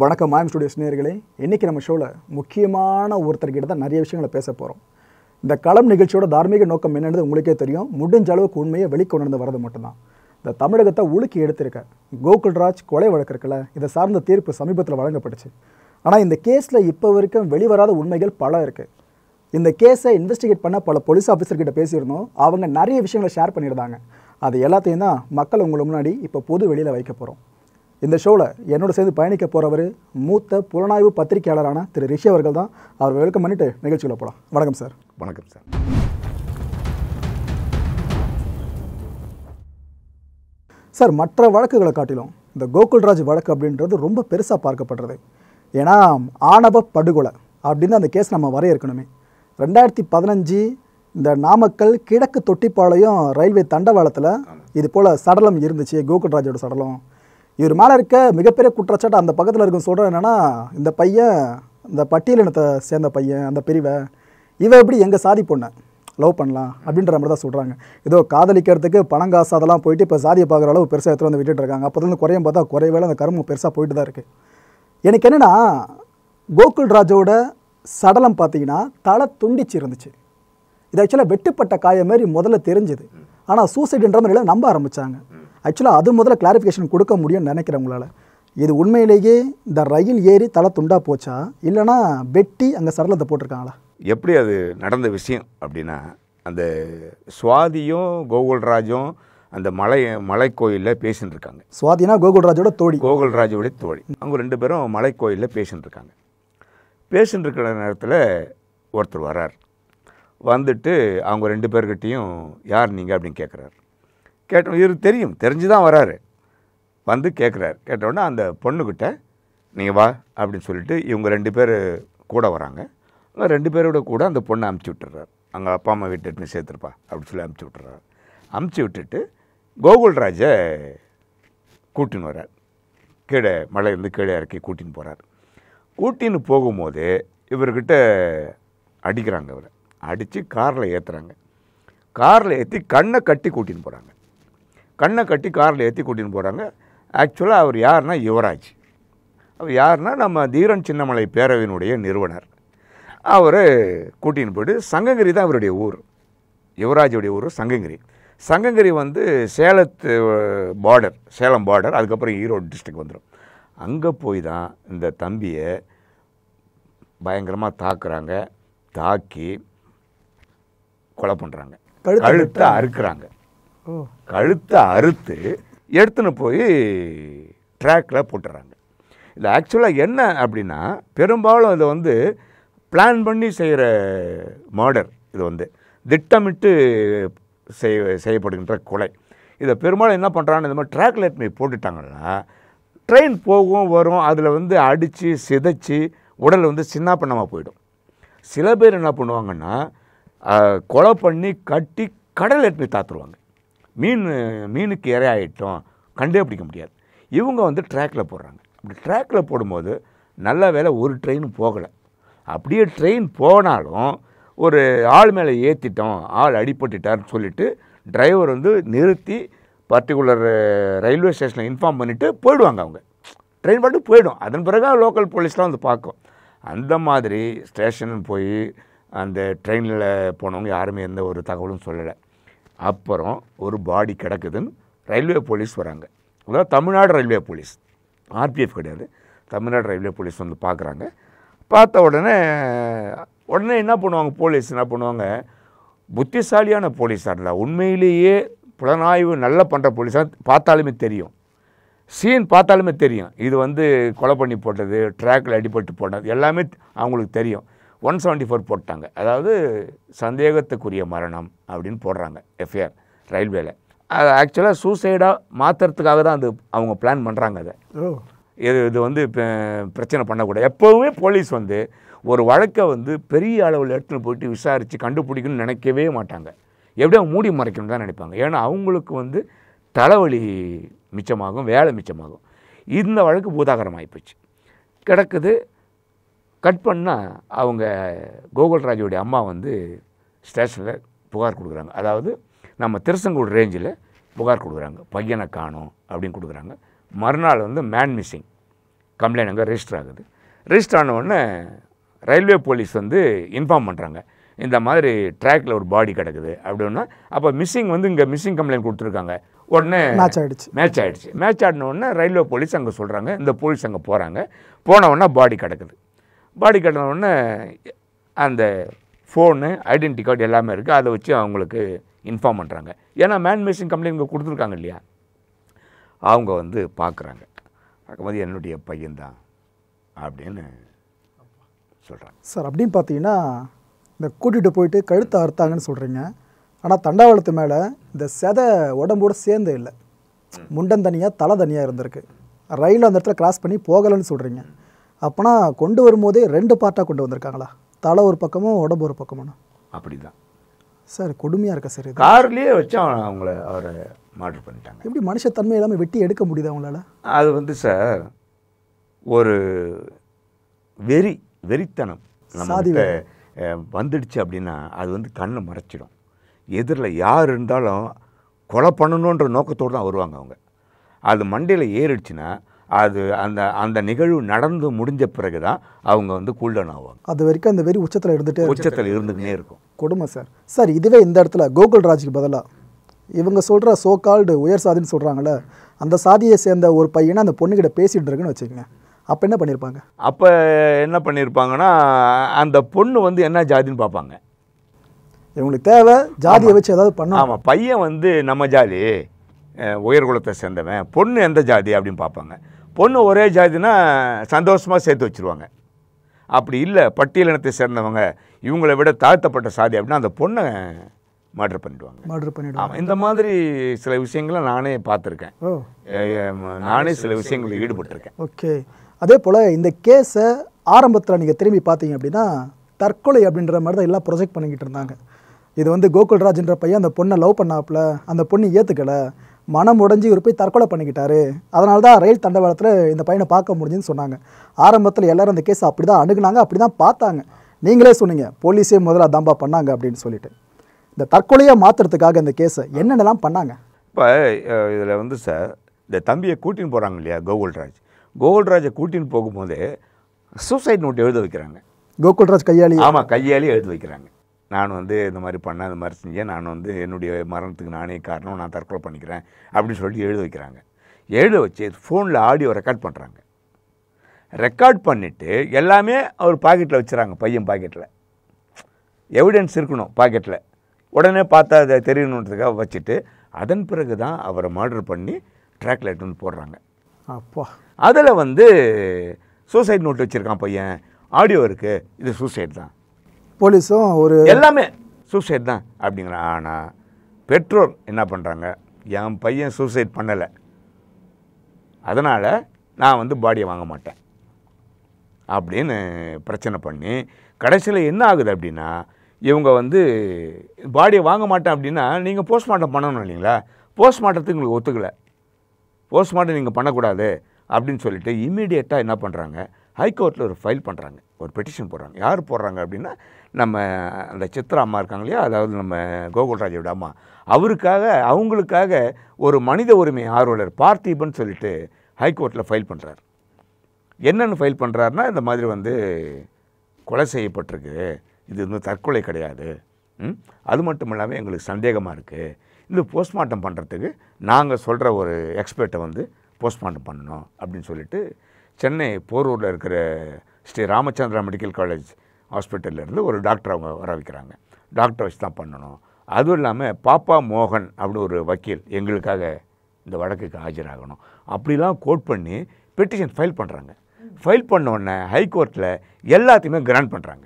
வணக்கம் மாயம் ஸ்டுடியோஸ் நேர்களே இன்றைக்கி நம்ம ஷோவில் முக்கியமான ஒருத்தர்கிட்ட தான் நிறைய விஷயங்களை பேச போகிறோம் இந்த களம் நிகழ்ச்சியோட தார்மீக நோக்கம் என்னென்னது உங்களுக்கே தெரியும் முடிஞ்ச அளவுக்கு உண்மையை வெளிக்கொணர்ந்து வரது மட்டும்தான் இந்த தமிழகத்தை உலுக்கி எடுத்திருக்க கோகுல்ராஜ் கொலை வழக்கு இதை சார்ந்த தீர்ப்பு சமீபத்தில் வழங்கப்பட்டுச்சு ஆனால் இந்த கேஸில் இப்போ வரைக்கும் வெளிவராத உண்மைகள் பல இருக்குது இந்த கேஸை இன்வெஸ்டிகேட் பண்ண பல போலீஸ் ஆஃபீஸர்கிட்ட பேசியிருந்தோம் அவங்க நிறைய விஷயங்களை ஷேர் பண்ணியிருந்தாங்க அது எல்லாத்தையும் தான் மக்கள் உங்களை முன்னாடி இப்போ பொது வெளியில் வைக்க போகிறோம் இந்த ஷோவில் என்னோட சேர்ந்து பயணிக்க போகிறவர் மூத்த புலனாய்வு பத்திரிகையாளரான திரு ரிஷி அவர்கள் தான் அவர் வெல்கம் பண்ணிவிட்டு நிகழ்ச்சியில் போகலாம் வணக்கம் சார் வணக்கம் சார் சார் மற்ற வழக்குகளை காட்டிலும் இந்த கோகுல்ராஜ் வழக்கு அப்படின்றது ரொம்ப பெருசாக பார்க்கப்படுறது ஏன்னா ஆணவ படுகொலை அப்படின்னு அந்த கேஸ் நம்ம வரையறுக்கணுமே ரெண்டாயிரத்தி பதினஞ்சு இந்த நாமக்கல் கிழக்கு தொட்டிப்பாளையம் ரயில்வே தண்டவாளத்தில் இது போல் சடலம் இருந்துச்சு கோகுல்ராஜோட சடலம் இவர் மேலே இருக்க மிகப்பெரிய குற்றச்சாட்டு அந்த பக்கத்தில் இருக்கும் சொல்கிறேன் என்னென்னா இந்த பையன் இந்த பட்டியலினத்தை சேர்ந்த பையன் அந்த பிரிவை இவன் எப்படி எங்கள் சாதி பொண்ணை லவ் பண்ணலாம் அப்படின்ற மாதிரி தான் சொல்கிறாங்க ஏதோ காதலிக்கிறதுக்கு பணம் காசு அதெல்லாம் போயிட்டு இப்போ சாதியை பார்க்குற அளவு பெருசாக எடுத்துகிட்டு வந்து விட்டுட்டு இருக்காங்க அப்போதுலேருந்து குறையும் பார்த்தா குறைவேல அந்த கருமம் பெருசாக போயிட்டு தான் இருக்குது எனக்கு என்னென்னா கோகுல் ராஜோட சடலம் பார்த்தீங்கன்னா தலை துண்டிச்சு இருந்துச்சு இது ஆக்சுவலாக வெட்டுப்பட்ட காயம் மாதிரி முதல்ல தெரிஞ்சுது ஆனால் சூசைடுன்ற மாதிரி நம்ப ஆரம்பித்தாங்க ஆக்சுவலாக அது முதல்ல கிளாரிஃபிகேஷன் கொடுக்க முடியும்னு நினைக்கிறேன் உங்களால் இது உண்மையிலேயே இந்த ரயில் ஏறி தலை துண்டா போச்சா இல்லைனா வெட்டி அங்கே சரளத்தை போட்டிருக்காங்களா எப்படி அது நடந்த விஷயம் அப்படின்னா அந்த சுவாதியும் கோகுல்ராஜும் அந்த மலை மலைக்கோயிலில் பேசின்னு இருக்காங்க சுவாதினா கோகுல்ராஜோட தோழி கோகுல்ராஜோடைய தோழி அவங்க ரெண்டு பேரும் மலைக்கோயிலில் பேசின்னு இருக்காங்க பேசின்னு இருக்கிற நேரத்தில் ஒருத்தர் வரார் வந்துட்டு அவங்க ரெண்டு பேர்கிட்டையும் யார் நீங்கள் அப்படின்னு கேட்குறாரு கேட்டோம் இவர் தெரியும் தெரிஞ்சு தான் வராரு வந்து கேட்குறாரு கேட்டோன்னே அந்த பொண்ணுக்கிட்ட நீங்கள் வா அப்படின்னு சொல்லிட்டு இவங்க ரெண்டு பேர் கூட வராங்க ரெண்டு பேரோட கூட அந்த பொண்ணை அமுச்சு விட்டுறாரு அங்கே அப்பா அம்மா வீட்டு சேர்த்துருப்பா அப்படின்னு சொல்லி அமுச்சு விட்டுறாரு அமுச்சு விட்டுட்டு கோகுல்ராஜை கூட்டின்னு வர்றார் கீழே மலையிலேருந்து கீழே இறக்கி கூட்டின்னு போகிறார் கூட்டின்னு போகும்போது இவர்கிட்ட அடிக்கிறாங்க இவரை அடித்து காரில் ஏற்றுறாங்க காரில் ஏற்றி கண்ணை கட்டி கூட்டின்னு போகிறாங்க கண்ணை கட்டி காரில் ஏற்றி கூட்டின்னு போகிறாங்க ஆக்சுவலாக அவர் யார்னா யுவராஜ் அவர் யாருன்னா நம்ம தீரன் சின்னமலை பேரவையினுடைய நிறுவனர் அவர் கூட்டின்னு போயிட்டு சங்ககிரி தான் அவருடைய ஊர் யுவராஜுடைய ஊர் சங்ககிரி சங்ககிரி வந்து சேலத்து பார்டர் சேலம் பார்டர் அதுக்கப்புறம் ஈரோடு டிஸ்ட்ரிக் வந்துடும் அங்கே போய் தான் இந்த தம்பியை பயங்கரமாக தாக்குறாங்க தாக்கி கொலை பண்ணுறாங்க கழுத்தை அறுக்கிறாங்க கழுத்தை அறுத்து எடுத்துன்னு போய் ட்ராக்கில் போட்டுறாங்க இது ஆக்சுவலாக என்ன அப்படின்னா பெரும்பாலும் இதை வந்து பிளான் பண்ணி செய்கிற மர்டர் இது வந்து திட்டமிட்டு செய் செய்யப்படுகின்ற கொலை இதை பெரும்பாலும் என்ன பண்ணுறான்னு இந்த மாதிரி ட்ராக் லைட் போட்டுட்டாங்கன்னா ட்ரெயின் போகும் வரும் அதில் வந்து அடித்து சிதைச்சி உடல் வந்து சின்ன பண்ணமாக போயிடும் சில பேர் என்ன பண்ணுவாங்கன்னா கொலை பண்ணி கட்டி கடல் எட்மி தாத்துருவாங்க மீன் மீனுக்கு இரையாயிட்டோம் கண்டே பிடிக்க முடியாது இவங்க வந்து ட்ராக்கில் போடுறாங்க அப்படி ட்ராக்கில் போடும்போது நல்ல வேலை ஒரு ட்ரெயினும் போகலை அப்படியே ட்ரெயின் போனாலும் ஒரு ஆள் மேலே ஏற்றிட்டோம் ஆள் அடிப்பட்டுட்டார்னு சொல்லிவிட்டு டிரைவர் வந்து நிறுத்தி பர்டிகுலர் ரயில்வே ஸ்டேஷனில் இன்ஃபார்ம் பண்ணிவிட்டு போயிடுவாங்க அவங்க ட்ரெயின் பாட்டு போயிடும் அதன் பிறகு லோக்கல் போலீஸ்லாம் வந்து பார்க்கும் அந்த மாதிரி ஸ்டேஷன் போய் அந்த ட்ரெயினில் போனவங்க யாருமே எந்த ஒரு தகவலும் சொல்லலை அப்புறம் ஒரு பாடி கிடக்குதுன்னு ரயில்வே போலீஸ் வராங்க அதாவது தமிழ்நாடு ரயில்வே போலீஸ் ஆர்பிஎஃப் கிடையாது தமிழ்நாடு ரயில்வே போலீஸ் வந்து பார்க்குறாங்க பார்த்த உடனே உடனே என்ன பண்ணுவாங்க போலீஸ் என்ன பண்ணுவாங்க புத்திசாலியான போலீஸாக இருந்தால் உண்மையிலேயே புலனாய்வு நல்லா பண்ணுற போலீஸாக பார்த்தாலுமே தெரியும் சீன் பார்த்தாலுமே தெரியும் இது வந்து கொலை பண்ணி போட்டது ட்ராக்கில் அடிபட்டு போட்டது எல்லாமே அவங்களுக்கு தெரியும் ஒன் செவன்ட்டி ஃபோர் போட்டாங்க அதாவது சந்தேகத்துக்குரிய மரணம் அப்படின்னு போடுறாங்க எஃப்ஐஆர் ரயில்வேல அது ஆக்சுவலாக சூசைடாக மாற்றுறதுக்காக தான் அது அவங்க பிளான் பண்ணுறாங்க அதை இது இது வந்து இப்போ பிரச்சனை பண்ணக்கூடாது எப்போவுமே போலீஸ் வந்து ஒரு வழக்கை வந்து பெரிய அளவில் எடுத்துகிட்டு போயிட்டு விசாரித்து கண்டுபிடிக்கணும்னு நினைக்கவே மாட்டாங்க எப்படியும் மூடி மறைக்கணும் தான் நினைப்பாங்க ஏன்னா அவங்களுக்கு வந்து தலைவலி மிச்சமாகும் வேலை மிச்சமாகும் இந்த வழக்கு பூதாகரம் ஆகிப்போச்சு கிடக்குது கட் பண்ணால் அவங்க கோகுல்ராஜுடைய அம்மா வந்து ஸ்டேஷனில் புகார் கொடுக்குறாங்க அதாவது நம்ம திருச்செங்கோடு ரேஞ்சில் புகார் கொடுக்குறாங்க பையனை காணும் அப்படின்னு கொடுக்குறாங்க மறுநாள் வந்து மேன் மிஸ்ஸிங் கம்ப்ளைண்ட் அங்கே ரெஜிஸ்டர் ஆகுது ரெஜிஸ்டர் ஆனவுடனே ரயில்வே போலீஸ் வந்து இன்ஃபார்ம் பண்ணுறாங்க இந்த மாதிரி ட்ராக்கில் ஒரு பாடி கிடக்குது அப்படின்னா அப்போ மிஸ்ஸிங் வந்து இங்கே மிஸ்ஸிங் கம்ப்ளைண்ட் கொடுத்துருக்காங்க உடனே மேட்ச் ஆகிடுச்சு மேட்ச் ஆகிடுச்சு மேட்ச் ஆடின உடனே ரயில்வே போலீஸ் அங்கே சொல்கிறாங்க இந்த போலீஸ் அங்கே போகிறாங்க போனவுடனே பாடி கிடக்குது பாடி கார்டினோடனே அந்த ஃபோனு ஐடென்டி கார்டு எல்லாமே இருக்குது அதை வச்சு அவங்களுக்கு இன்ஃபார்ம் பண்ணுறாங்க ஏன்னா மேன் மிஷின் கம்ப்ளைண்ட் இங்கே கொடுத்துருக்காங்க இல்லையா அவங்க வந்து பார்க்குறாங்க பார்க்கும்போது என்னுடைய பையன்தான் அப்படின்னு சொல்கிறாங்க சார் அப்படின்னு பார்த்தீங்கன்னா இந்த கூட்டிகிட்டு போயிட்டு கழுத்தை அறுத்தாங்கன்னு சொல்கிறீங்க ஆனால் தண்டாவளத்து மேலே இந்த செதை உடம்போடு சேர்ந்து இல்லை முண்டன் தனியாக தலை தனியாக இருந்திருக்கு ரயில் அந்த இடத்துல கிராஸ் பண்ணி போகலைன்னு சொல்கிறீங்க அப்போனா கொண்டு வரும்போதே ரெண்டு பார்ட்டாக கொண்டு வந்திருக்காங்களா தலை ஒரு பக்கமும் உடம்பு ஒரு பக்கமும் அப்படிதான் சார் கொடுமையாக இருக்கா சார் கார்லேயே வச்சு அவன் அவங்கள அவரை மார்டர் பண்ணிட்டாங்க எப்படி மனுஷத்தன்மை இல்லாமல் வெட்டி எடுக்க முடியுது அவங்களால அது வந்து சார் ஒரு வெறி வெறித்தனம் நம்ம வந்துடுச்சு அப்படின்னா அது வந்து கண்ணை மறைச்சிடும் எதிரில் யார் இருந்தாலும் கொலை பண்ணணுன்ற நோக்கத்தோடு தான் வருவாங்க அவங்க அது மண்டையில் ஏறிடுச்சுன்னா அது அந்த அந்த நிகழ்வு நடந்து முடிஞ்ச பிறகு தான் அவங்க வந்து கூல்டன் ஆவாங்க அது வரைக்கும் அந்த வெறி உச்சத்தில் இருந்துட்டு உச்சத்தில் இருந்துக்கிட்டே இருக்கும் கொடுமை சார் சார் இதுவே இந்த இடத்துல கோகுல் ராஜுக்கு பதிலாக இவங்க சொல்கிற சோ கால்டு உயர் சாதின்னு சொல்கிறாங்களே அந்த சாதியை சேர்ந்த ஒரு பையனை அந்த பொண்ணுக்கிட்ட பேசிகிட்டு இருக்குன்னு வச்சுக்கோங்க அப்போ என்ன பண்ணியிருப்பாங்க அப்போ என்ன பண்ணியிருப்பாங்கன்னா அந்த பொண்ணு வந்து என்ன ஜாதின்னு பார்ப்பாங்க இவங்களுக்கு தேவை ஜாதியை வச்சு ஏதாவது பண்ண ஆமாம் பையன் வந்து நம்ம ஜாதி உயர்குலத்தை சேர்ந்தவன் பொண்ணு எந்த ஜாதி அப்படின்னு பார்ப்பாங்க பொண்ணு ஒரே ஜாதினா சந்தோஷமாக சேர்த்து வச்சுருவாங்க அப்படி இல்லை பட்டியலினத்தை சேர்ந்தவங்க இவங்களை விட தாழ்த்தப்பட்ட சாதி அப்படின்னா அந்த பொண்ணை மர்டர் பண்ணிடுவாங்க மர்டர் பண்ணிடுவாங்க இந்த மாதிரி சில விஷயங்களை நானே பார்த்துருக்கேன் நானே சில விஷயங்களில் ஈடுபட்டிருக்கேன் ஓகே அதே போல் இந்த கேஸை ஆரம்பத்தில் நீங்கள் திரும்பி பார்த்தீங்க அப்படின்னா தற்கொலை அப்படின்ற மாதிரி தான் எல்லாம் ப்ரொஜெக்ட் பண்ணிக்கிட்டு இருந்தாங்க இது வந்து கோகுல்ராஜ்ன்ற பையன் அந்த பொண்ணை லவ் பண்ணாப்புல அந்த பொண்ணு ஏற்றுக்கலை மனம் உடஞ்சி இவர் போய் தற்கொலை பண்ணிக்கிட்டாரு அதனால தான் ரயில் தண்டவாளத்தில் இந்த பையனை பார்க்க முடிஞ்சுன்னு சொன்னாங்க ஆரம்பத்தில் எல்லோரும் அந்த கேஸ் அப்படி தான் அணுகுனாங்க அப்படி தான் பார்த்தாங்க நீங்களே சொன்னீங்க போலீஸே முதல்ல அதாம்பா பண்ணாங்க அப்படின்னு சொல்லிட்டு இந்த தற்கொலையை மாற்றுறதுக்காக இந்த கேஸை என்னென்னலாம் பண்ணாங்க இப்போ இதில் வந்து சார் இந்த தம்பியை கூட்டின்னு போகிறாங்க இல்லையா கோகுல்ராஜ் கோகுல்ராஜை கூட்டின்னு போகும்போது சூசைட் நோட் எழுத வைக்கிறாங்க கோகுல்ராஜ் கையாளி ஆமாம் கையாளி எழுத வைக்கிறாங்க நான் வந்து இந்த மாதிரி பண்ணேன் இந்த மாதிரி செஞ்சேன் நான் வந்து என்னுடைய மரணத்துக்கு நானே காரணம் நான் தற்கொலை பண்ணிக்கிறேன் அப்படின்னு சொல்லி எழுத வைக்கிறாங்க எழுத வச்சு ஃபோனில் ஆடியோ ரெக்கார்ட் பண்ணுறாங்க ரெக்கார்ட் பண்ணிவிட்டு எல்லாமே அவர் பாக்கெட்டில் வச்சுறாங்க பையன் பாக்கெட்டில் எவிடன்ஸ் இருக்கணும் பாக்கெட்டில் உடனே பார்த்தா அதை தெரியணுன்றதுக்காக வச்சுட்டு அதன் பிறகு தான் அவரை மர்டர் பண்ணி ட்ராக்ல ஒன்று போடுறாங்க அப்பா அதில் வந்து சூசைட் நோட் வச்சுருக்கான் பையன் ஆடியோ இருக்குது இது சூசைட் தான் போலீஸும் ஒரு எல்லாமே சூசைட் தான் அப்படிங்கிற ஆனால் பெற்றோர் என்ன பண்ணுறாங்க என் பையன் சூசைட் பண்ணலை அதனால் நான் வந்து பாடியை வாங்க மாட்டேன் அப்படின்னு பிரச்சனை பண்ணி கடைசியில் என்ன ஆகுது அப்படின்னா இவங்க வந்து பாடியை வாங்க மாட்டேன் அப்படின்னா நீங்கள் போஸ்ட்மார்ட்டம் பண்ணணும் இல்லைங்களா போஸ்ட்மார்ட்டத்துக்கு உங்களுக்கு ஒத்துக்கலை போஸ்ட்மார்ட்டம் நீங்கள் பண்ணக்கூடாது அப்படின்னு சொல்லிட்டு இம்மிடியேட்டாக என்ன பண்ணுறாங்க ஹைகோர்ட்டில் ஒரு ஃபைல் பண்ணுறாங்க ஒரு பெட்டிஷன் போடுறாங்க யார் போடுறாங்க அப்படின்னா நம்ம அந்த சித்ரா அம்மா இருக்காங்க இல்லையா அதாவது நம்ம கோகுல்ராஜோட அம்மா அவருக்காக அவங்களுக்காக ஒரு மனித உரிமை ஆர்வலர் பார்த்திபன் சொல்லிட்டு ஹைகோர்ட்டில் ஃபைல் பண்ணுறார் என்னென்னு ஃபைல் பண்ணுறாருனா இந்த மாதிரி வந்து கொலை செய்யப்பட்டிருக்கு இது வந்து தற்கொலை கிடையாது அது மட்டும் இல்லாமல் எங்களுக்கு சந்தேகமாக இருக்குது இது போஸ்ட்மார்ட்டம் பண்ணுறதுக்கு நாங்கள் சொல்கிற ஒரு எக்ஸ்பர்ட்டை வந்து போஸ்ட்மார்ட்டம் பண்ணணும் அப்படின்னு சொல்லிட்டு சென்னை போரூரில் இருக்கிற ஸ்ரீ ராமச்சந்திரா மெடிக்கல் காலேஜ் ஹாஸ்பிட்டல்லேருந்து ஒரு டாக்டர் அவங்க வர வைக்கிறாங்க டாக்டர் வச்சு தான் பண்ணணும் அதுவும் இல்லாமல் பாப்பா மோகன் அப்படின்னு ஒரு வக்கீல் எங்களுக்காக இந்த வழக்குக்கு ஆஜராகணும் அப்படிலாம் கோட் பண்ணி பெட்டிஷன் ஃபைல் பண்ணுறாங்க ஃபைல் பண்ண உடனே ஹைகோர்ட்டில் எல்லாத்தையுமே கிராண்ட் பண்ணுறாங்க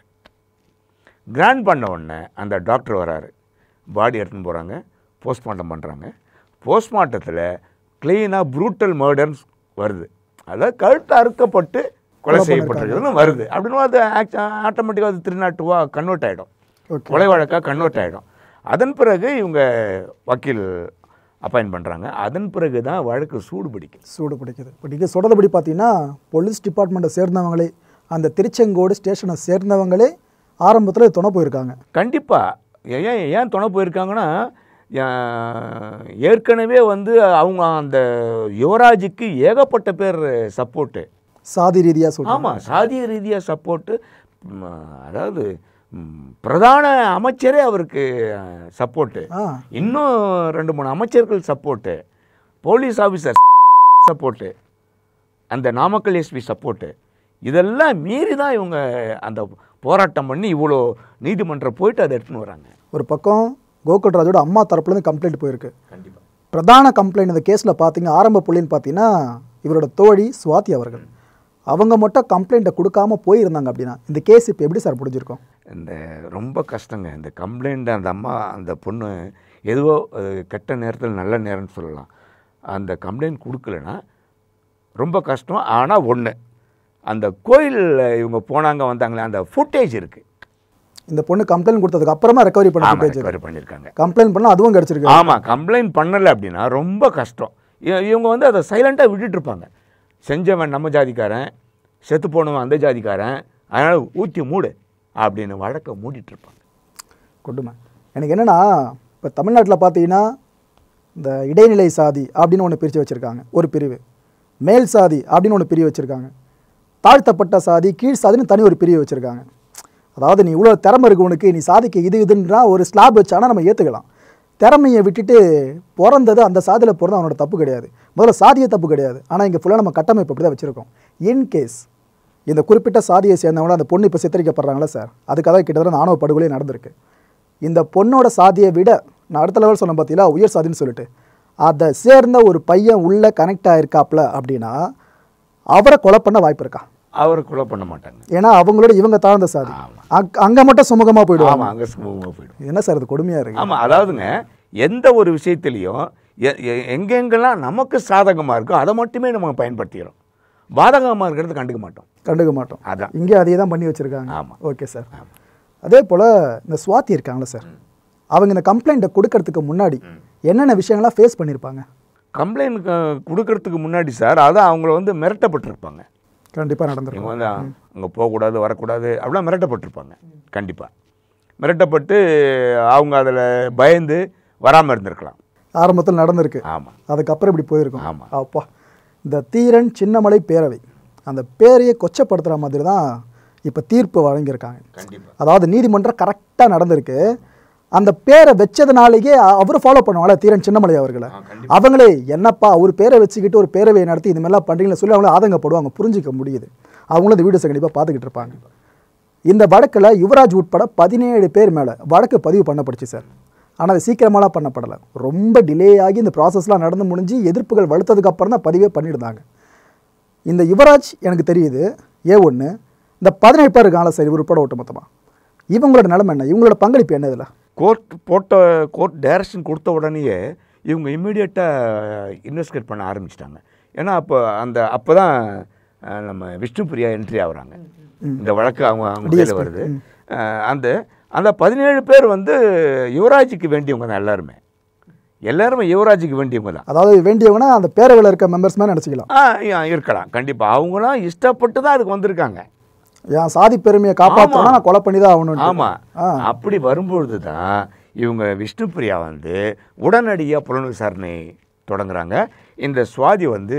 கிராண்ட் பண்ண உடனே அந்த டாக்டர் வராரு பாடி எடுத்துன்னு போகிறாங்க போஸ்ட்மார்ட்டம் பண்ணுறாங்க போஸ்ட்மார்ட்டத்தில் க்ளீனாக ப்ரூட்டல் மர்டர்ஸ் வருது அதாவது கழுத்து அறுக்கப்பட்டு கொலை செய்யப்பட்டிருக்கிறதுன்னு வருது அப்படின்னு அது ஆட்டோமேட்டிக்காக அது திருநாட்டுவா கன்வெர்ட் ஆகிடும் கொலை வழக்காக கன்வெர்ட் ஆகிடும் அதன் பிறகு இவங்க வக்கீல் அப்பாயின் பண்ணுறாங்க அதன் பிறகு தான் வழக்கு சூடு பிடிக்குது சூடு பிடிக்குது பட் இங்கே சொல்கிறபடி பார்த்தீங்கன்னா போலீஸ் டிபார்ட்மெண்ட்டை சேர்ந்தவங்களே அந்த திருச்செங்கோடு ஸ்டேஷனை சேர்ந்தவங்களே ஆரம்பத்தில் துணை போயிருக்காங்க கண்டிப்பாக ஏன் ஏன் துணை போயிருக்காங்கன்னா ஏற்கனவே வந்து அவங்க அந்த யுவராஜுக்கு ஏகப்பட்ட பேர் சப்போர்ட்டு சாதி ரீதியாக சொல்லுங்கள் ஆமாம் சாதி ரீதியாக சப்போர்ட்டு அதாவது பிரதான அமைச்சரே அவருக்கு சப்போர்ட்டு இன்னும் ரெண்டு மூணு அமைச்சர்கள் சப்போர்ட்டு போலீஸ் ஆஃபீஸர் சப்போர்ட்டு அந்த நாமக்கல் எஸ்பி சப்போர்ட்டு இதெல்லாம் மீறி தான் இவங்க அந்த போராட்டம் பண்ணி இவ்வளோ நீதிமன்றம் போயிட்டு அதை எடுத்துன்னு வராங்க ஒரு பக்கம் கோகுல்ராஜோட அம்மா தரப்புலேருந்து கம்ப்ளைண்ட் போயிருக்கு கண்டிப்பாக பிரதான கம்ப்ளைண்ட் இந்த கேஸில் பார்த்தீங்கன்னா ஆரம்ப புள்ளின்னு பார்த்தீங்கன்னா இவரோட தோழி சுவாதி அவர்கள் அவங்க மட்டும் கம்ப்ளைண்ட்டை கொடுக்காம போயிருந்தாங்க அப்படின்னா இந்த கேஸ் இப்போ எப்படி சார் முடிஞ்சிருக்கும் இந்த ரொம்ப கஷ்டங்க இந்த கம்ப்ளைண்ட் அந்த அம்மா அந்த பொண்ணு எதுவோ கெட்ட நேரத்தில் நல்ல நேரம்னு சொல்லலாம் அந்த கம்ப்ளைண்ட் கொடுக்கலன்னா ரொம்ப கஷ்டம் ஆனால் ஒன்று அந்த கோயிலில் இவங்க போனாங்க வந்தாங்களே அந்த ஃபுட்டேஜ் இருக்குது இந்த பொண்ணு கம்ப்ளைண்ட் கொடுத்ததுக்கு அப்புறமா ரெக்கவரி பண்ண ரெக்கவரி பண்ணியிருக்காங்க கம்ப்ளைண்ட் பண்ணால் அதுவும் கிடச்சிருக்கு ஆமாம் கம்ப்ளைண்ட் பண்ணலை அப்படின்னா ரொம்ப கஷ்டம் இவங்க வந்து அதை சைலண்ட்டாக விட்டுட்டு இருப்பாங்க செஞ்சவன் நம்ம ஜாதிக்காரன் செத்து போனவன் அந்த ஜாதிக்காரன் அதனால் ஊற்றி மூடு அப்படின்னு வழக்கை மூடிட்டுருப்பாங்க கொண்டுமா எனக்கு என்னென்னா இப்போ தமிழ்நாட்டில் பார்த்தீங்கன்னா இந்த இடைநிலை சாதி அப்படின்னு ஒன்று பிரித்து வச்சுருக்காங்க ஒரு பிரிவு மேல் சாதி அப்படின்னு ஒன்று பிரிவு வச்சுருக்காங்க தாழ்த்தப்பட்ட சாதி கீழ் சாதின்னு தனி ஒரு பிரிவு வச்சுருக்காங்க அதாவது நீ இவ்வளோ திறமை இருக்கு உனக்கு நீ சாதிக்கு இது இதுன்றா ஒரு ஸ்லாப் வச்சானா நம்ம ஏற்றுக்கலாம் திறமையை விட்டுட்டு பிறந்தது அந்த சாதியில் பிறந்த அவனோட தப்பு கிடையாது முதல்ல சாதிய தப்பு கிடையாது ஆனால் இங்கே ஃபுல்லாக நம்ம கட்டமைப்பு அப்படி தான் வச்சுருக்கோம் இன்கேஸ் இந்த குறிப்பிட்ட சாதியை சேர்ந்தவங்கள அந்த பொண்ணு இப்போ சித்தரிக்கப்படுறாங்களா சார் அதுக்காக கிட்டத்தட்ட ஆணவ படுகொலையே நடந்திருக்கு இந்த பொண்ணோட சாதியை விட நான் அடுத்த லெவல் சொன்ன பார்த்தீங்களா உயர் சாதின்னு சொல்லிட்டு அதை சேர்ந்த ஒரு பையன் உள்ளே கனெக்ட் ஆகிருக்காப்ல அப்படின்னா அவரை கொலை பண்ண வாய்ப்பு இருக்கா அவரை கொலை பண்ண மாட்டாங்க ஏன்னா அவங்களோட இவங்க தாழ்ந்த சாதி அங்கே மட்டும் சுமூகமாக போயிடுவோம் ஆமாம் அங்கே சுமூகமாக போயிடும் என்ன சார் அது கொடுமையாக இருக்கு ஆமாம் அதாவதுங்க எந்த ஒரு விஷயத்திலையும் எங்கெங்கெல்லாம் நமக்கு சாதகமாக இருக்கோ அதை மட்டுமே நம்ம பயன்படுத்திக்கிறோம் பாதகமாக இருக்கிறது கண்டுக்க மாட்டோம் கண்டுக்க மாட்டோம் அதான் இங்கே அதையே தான் பண்ணி வச்சுருக்காங்க ஆமாம் ஓகே சார் அதே போல் இந்த சுவாத்தி இருக்காங்களா சார் அவங்க இந்த கம்ப்ளைண்ட்டை கொடுக்கறதுக்கு முன்னாடி என்னென்ன விஷயங்கள்லாம் ஃபேஸ் பண்ணியிருப்பாங்க கம்ப்ளைண்ட் கொடுக்கறதுக்கு முன்னாடி சார் அதான் அவங்கள வந்து மிரட்டப்பட்டிருப்பாங்க கண்டிப்பாக நடந்துருக்கும் அங்கே போகக்கூடாது வரக்கூடாது அப்படிலாம் மிரட்டப்பட்டிருப்பாங்க கண்டிப்பாக மிரட்டப்பட்டு அவங்க அதில் பயந்து வராமல் இருந்திருக்கலாம் ஆரம்பத்தில் நடந்திருக்கு ஆமாம் அதுக்கப்புறம் இப்படி போயிருக்கும் ஆமாம் அப்பா இந்த தீரன் சின்னமலை பேரவை அந்த பேரையை கொச்சப்படுத்துகிற மாதிரி தான் இப்போ தீர்ப்பு வழங்கியிருக்காங்க அதாவது நீதிமன்றம் கரெக்டாக நடந்திருக்கு அந்த பேரை வச்சதுனாலேயே அவர் ஃபாலோ பண்ணுவாங்களா தீரன் சின்னமலை அவர்களை அவங்களே என்னப்பா ஒரு பேரை வச்சுக்கிட்டு ஒரு பேரவையை நடத்தி இந்த மாதிரிலாம் பண்ணுறீங்களா சொல்லி அவங்கள ஆதங்கப்படுவாங்க புரிஞ்சிக்க முடியுது அவங்களும் அந்த வீடியோஸை கண்டிப்பாக பார்த்துக்கிட்டு இருப்பாங்க இந்த வழக்கில் யுவராஜ் உட்பட பதினேழு பேர் மேலே வழக்கு பதிவு பண்ணப்படுச்சு சார் ஆனால் அது சீக்கிரமாலாம் பண்ணப்படலை ரொம்ப டிலே ஆகி இந்த ப்ராசஸ்லாம் நடந்து முடிஞ்சு எதிர்ப்புகள் வலுத்ததுக்கப்புறம் தான் பதிவே பண்ணியிருந்தாங்க இந்த யுவராஜ் எனக்கு தெரியுது ஏ ஒன்று இந்த பதினேழு பேர் இருக்காங்களா சரி உட்பட ஒட்டுமொத்தமாக இவங்களோட நிலைமை என்ன இவங்களோட பங்களிப்பு என்ன இதில் கோர்ட் போட்ட கோர்ட் டைரக்ஷன் கொடுத்த உடனேயே இவங்க இம்மிடியேட்டாக இன்வெஸ்டிகேட் பண்ண ஆரம்பிச்சிட்டாங்க ஏன்னா அப்போ அந்த அப்போ தான் நம்ம விஷ்ணு பிரியா என்ட்ரி ஆகுறாங்க இந்த வழக்கு அவங்க அவங்க வருது அந்த அந்த பதினேழு பேர் வந்து யுவராஜுக்கு வேண்டியவங்க தான் எல்லாருமே எல்லாருமே யுவராஜுக்கு வேண்டியவங்க தான் அதாவது வேண்டியவங்கன்னா அந்த பேரவையில் இருக்க மெம்பர்ஸ் மாதிரி நினச்சிக்கலாம் ஆ இருக்கலாம் கண்டிப்பாக அவங்களாம் இஷ்டப்பட்டு தான் அதுக்கு வந்திருக்காங்க என் சாதி பெருமையை காப்பாற்றணும் நான் கொலை பண்ணி தான் ஆகணும் ஆமாம் அப்படி வரும்பொழுது தான் இவங்க விஷ்ணுபிரியா வந்து உடனடியாக புலன் விசாரணை தொடங்குறாங்க இந்த சுவாதி வந்து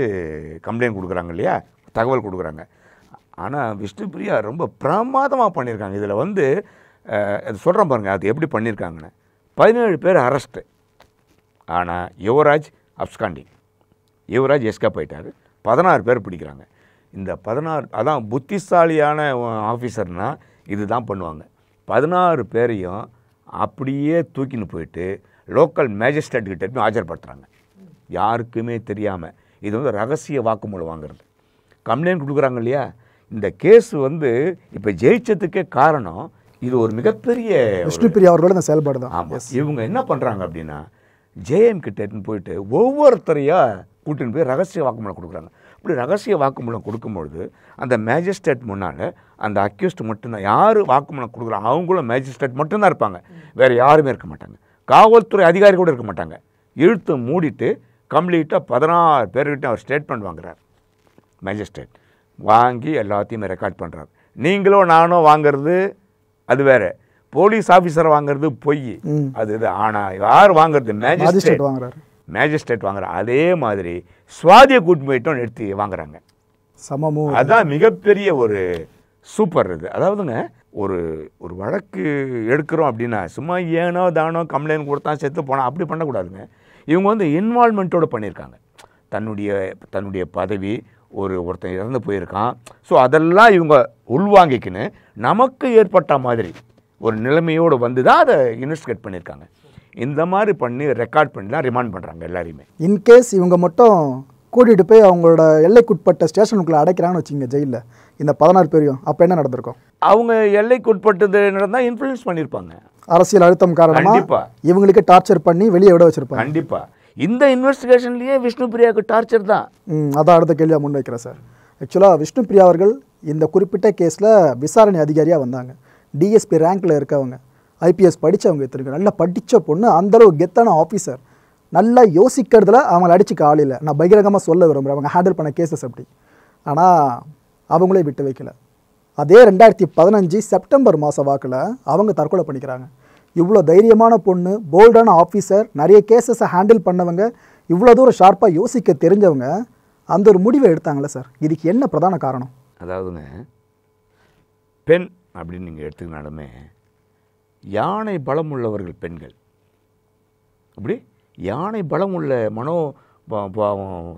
கம்ப்ளைண்ட் கொடுக்குறாங்க இல்லையா தகவல் கொடுக்குறாங்க ஆனால் விஷ்ணுபிரியா ரொம்ப பிரமாதமாக பண்ணியிருக்காங்க இதில் வந்து சொல்கிறேன் பாருங்கள் அது எப்படி பண்ணியிருக்காங்கன்னு பதினேழு பேர் அரெஸ்ட்டு ஆனால் யுவராஜ் அப்ஸ்காண்டி யுவராஜ் எஸ்கேப் ஆகிட்டார் பதினாறு பேர் பிடிக்கிறாங்க இந்த பதினாறு அதான் புத்திசாலியான ஆஃபீஸர்னால் இது தான் பண்ணுவாங்க பதினாறு பேரையும் அப்படியே தூக்கின்னு போயிட்டு லோக்கல் மேஜிஸ்ட்ரேட்டுக்கிட்ட போய் ஆஜர்படுத்துகிறாங்க யாருக்குமே தெரியாமல் இது வந்து ரகசிய வாக்குமூலம் வாங்குறது கம்ப்ளைண்ட் கொடுக்குறாங்க இல்லையா இந்த கேஸ் வந்து இப்போ ஜெயிச்சதுக்கே காரணம் இது ஒரு மிகப்பெரிய விஷ்ணு அவர்களோட செயல்பாடு தான் ஆமாம் இவங்க என்ன பண்ணுறாங்க அப்படின்னா ஜேஎம் கிட்டேன்னு போயிட்டு ஒவ்வொருத்தரையாக கூட்டின்னு போய் ரகசிய வாக்குமூலம் கொடுக்குறாங்க அப்படி ரகசிய வாக்குமூலம் கொடுக்கும்பொழுது அந்த மேஜிஸ்ட்ரேட் முன்னால் அந்த அக்யூஸ்ட் மட்டும்தான் யார் வாக்குமூலம் கொடுக்குறாங்க அவங்களும் மேஜிஸ்ட்ரேட் மட்டும்தான் இருப்பாங்க வேறு யாருமே இருக்க மாட்டாங்க காவல்துறை அதிகாரி கூட இருக்க மாட்டாங்க இழுத்து மூடிட்டு கம்ப்ளீட்டாக பதினாறு பேர்கிட்ட அவர் ஸ்டேட்மெண்ட் வாங்குறார் மேஜிஸ்ட்ரேட் வாங்கி எல்லாத்தையுமே ரெக்கார்ட் பண்ணுறார் நீங்களோ நானோ வாங்கிறது அது வேறு போலீஸ் ஆஃபீஸர் வாங்குறது பொய் அது இது ஆனால் யார் வாங்குறது மேஜிஸ்ட்ரேட் வாங்குறாரு மேஜிஸ்ட்ரேட் வாங்குற அதே மாதிரி சுவாதிய கூட்மையிட்டம் எடுத்து வாங்குறாங்க சமமும் அதான் மிகப்பெரிய ஒரு சூப்பர் இது அதாவதுங்க ஒரு ஒரு வழக்கு எடுக்கிறோம் அப்படின்னா சும்மா ஏனோ தானோ கம்ப்ளைண்ட் கொடுத்தா செத்து போனால் அப்படி பண்ணக்கூடாதுங்க இவங்க வந்து இன்வால்மெண்ட்டோடு பண்ணியிருக்காங்க தன்னுடைய தன்னுடைய பதவி ஒரு ஒருத்தன் இறந்து போயிருக்கான் ஸோ அதெல்லாம் இவங்க உள்வாங்கிக்கின்னு நமக்கு ஏற்பட்ட மாதிரி ஒரு நிலைமையோடு வந்து தான் அதை இன்வெஸ்டிகேட் பண்ணியிருக்காங்க இந்த மாதிரி பண்ணி ரெக்கார்ட் பண்ணி தான் ரிமாண்ட் பண்ணுறாங்க எல்லாரையுமே இன்கேஸ் இவங்க மட்டும் கூட்டிகிட்டு போய் அவங்களோட எல்லைக்குட்பட்ட ஸ்டேஷனுக்குள்ளே அடைக்கிறாங்கன்னு வச்சுங்க ஜெயிலில் இந்த பதினாறு பேரையும் அப்போ என்ன நடந்திருக்கும் அவங்க எல்லைக்குட்பட்டது நடந்தால் இன்ஃப்ளூயன்ஸ் பண்ணியிருப்பாங்க அரசியல் அழுத்தம் காரணமாக இவங்களுக்கு டார்ச்சர் பண்ணி வெளியே விட வச்சுருப்பாங்க கண்டிப்பாக இந்த இன்வெஸ்டிகேஷன்லேயே விஷ்ணு பிரியாவுக்கு டார்ச்சர் தான் அதான் அடுத்த கேள்வியாக முன் வைக்கிறேன் சார் ஆக்சுவலாக விஷ்ணு பிரியா அவர்கள் இந்த குறிப்பிட்ட கேஸில் விசாரணை அதிகாரியாக வந்தாங்க டிஎஸ்பி ரேங்க்கில் இருக்கவங்க ஐபிஎஸ் படித்தவங்க எத்தனைக்கும் நல்லா படித்த பொண்ணு அந்தளவு கெத்தான ஆஃபீஸர் நல்லா யோசிக்கிறதுல அவங்கள அடிச்சுக்க ஆள் இல்லை நான் பகிரங்கமாக சொல்ல விரும்புகிறேன் அவங்க ஹேண்டில் பண்ண கேசஸ் அப்படி ஆனால் அவங்களே விட்டு வைக்கல அதே ரெண்டாயிரத்தி பதினஞ்சு செப்டம்பர் மாத வாக்கில் அவங்க தற்கொலை பண்ணிக்கிறாங்க இவ்வளோ தைரியமான பொண்ணு போல்டான ஆஃபீஸர் நிறைய கேசஸை ஹேண்டில் பண்ணவங்க இவ்வளோ தூரம் ஷார்ப்பாக யோசிக்க தெரிஞ்சவங்க அந்த ஒரு முடிவை எடுத்தாங்களே சார் இதுக்கு என்ன பிரதான காரணம் அதாவதுங்க பெண் அப்படின்னு நீங்கள் எடுத்துக்கினாலுமே யானை பலம் உள்ளவர்கள் பெண்கள் அப்படி யானை பலம் உள்ள மனோ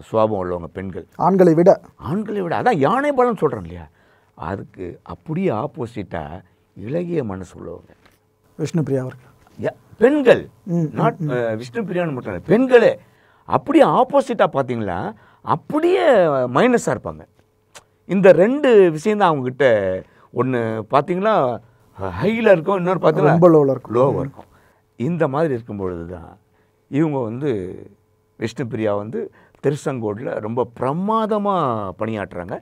சுவாபம் உள்ளவங்க பெண்கள் ஆண்களை விட ஆண்களை விட அதான் யானை பலம் சொல்கிறேன் இல்லையா அதுக்கு அப்படியே ஆப்போசிட்டாக இலகிய மனசு உள்ளவங்க விஷ்ணு அவர்கள் பெண்கள் நாட் பிரியான்னு மட்டும் பெண்களே அப்படியே ஆப்போசிட்டாக பார்த்தீங்களா அப்படியே மைனஸாக இருப்பாங்க இந்த ரெண்டு விஷயந்தான் அவங்கக்கிட்ட ஒன்று பார்த்தீங்கன்னா ஹையில் இருக்கும் இன்னொரு பார்த்தா ரொம்ப லோவில் இருக்கும் லோவாக இருக்கும் இந்த மாதிரி இருக்கும் பொழுது தான் இவங்க வந்து விஷ்ணு பிரியா வந்து திருச்செங்கோட்டில் ரொம்ப பிரமாதமாக பணியாற்றுறாங்க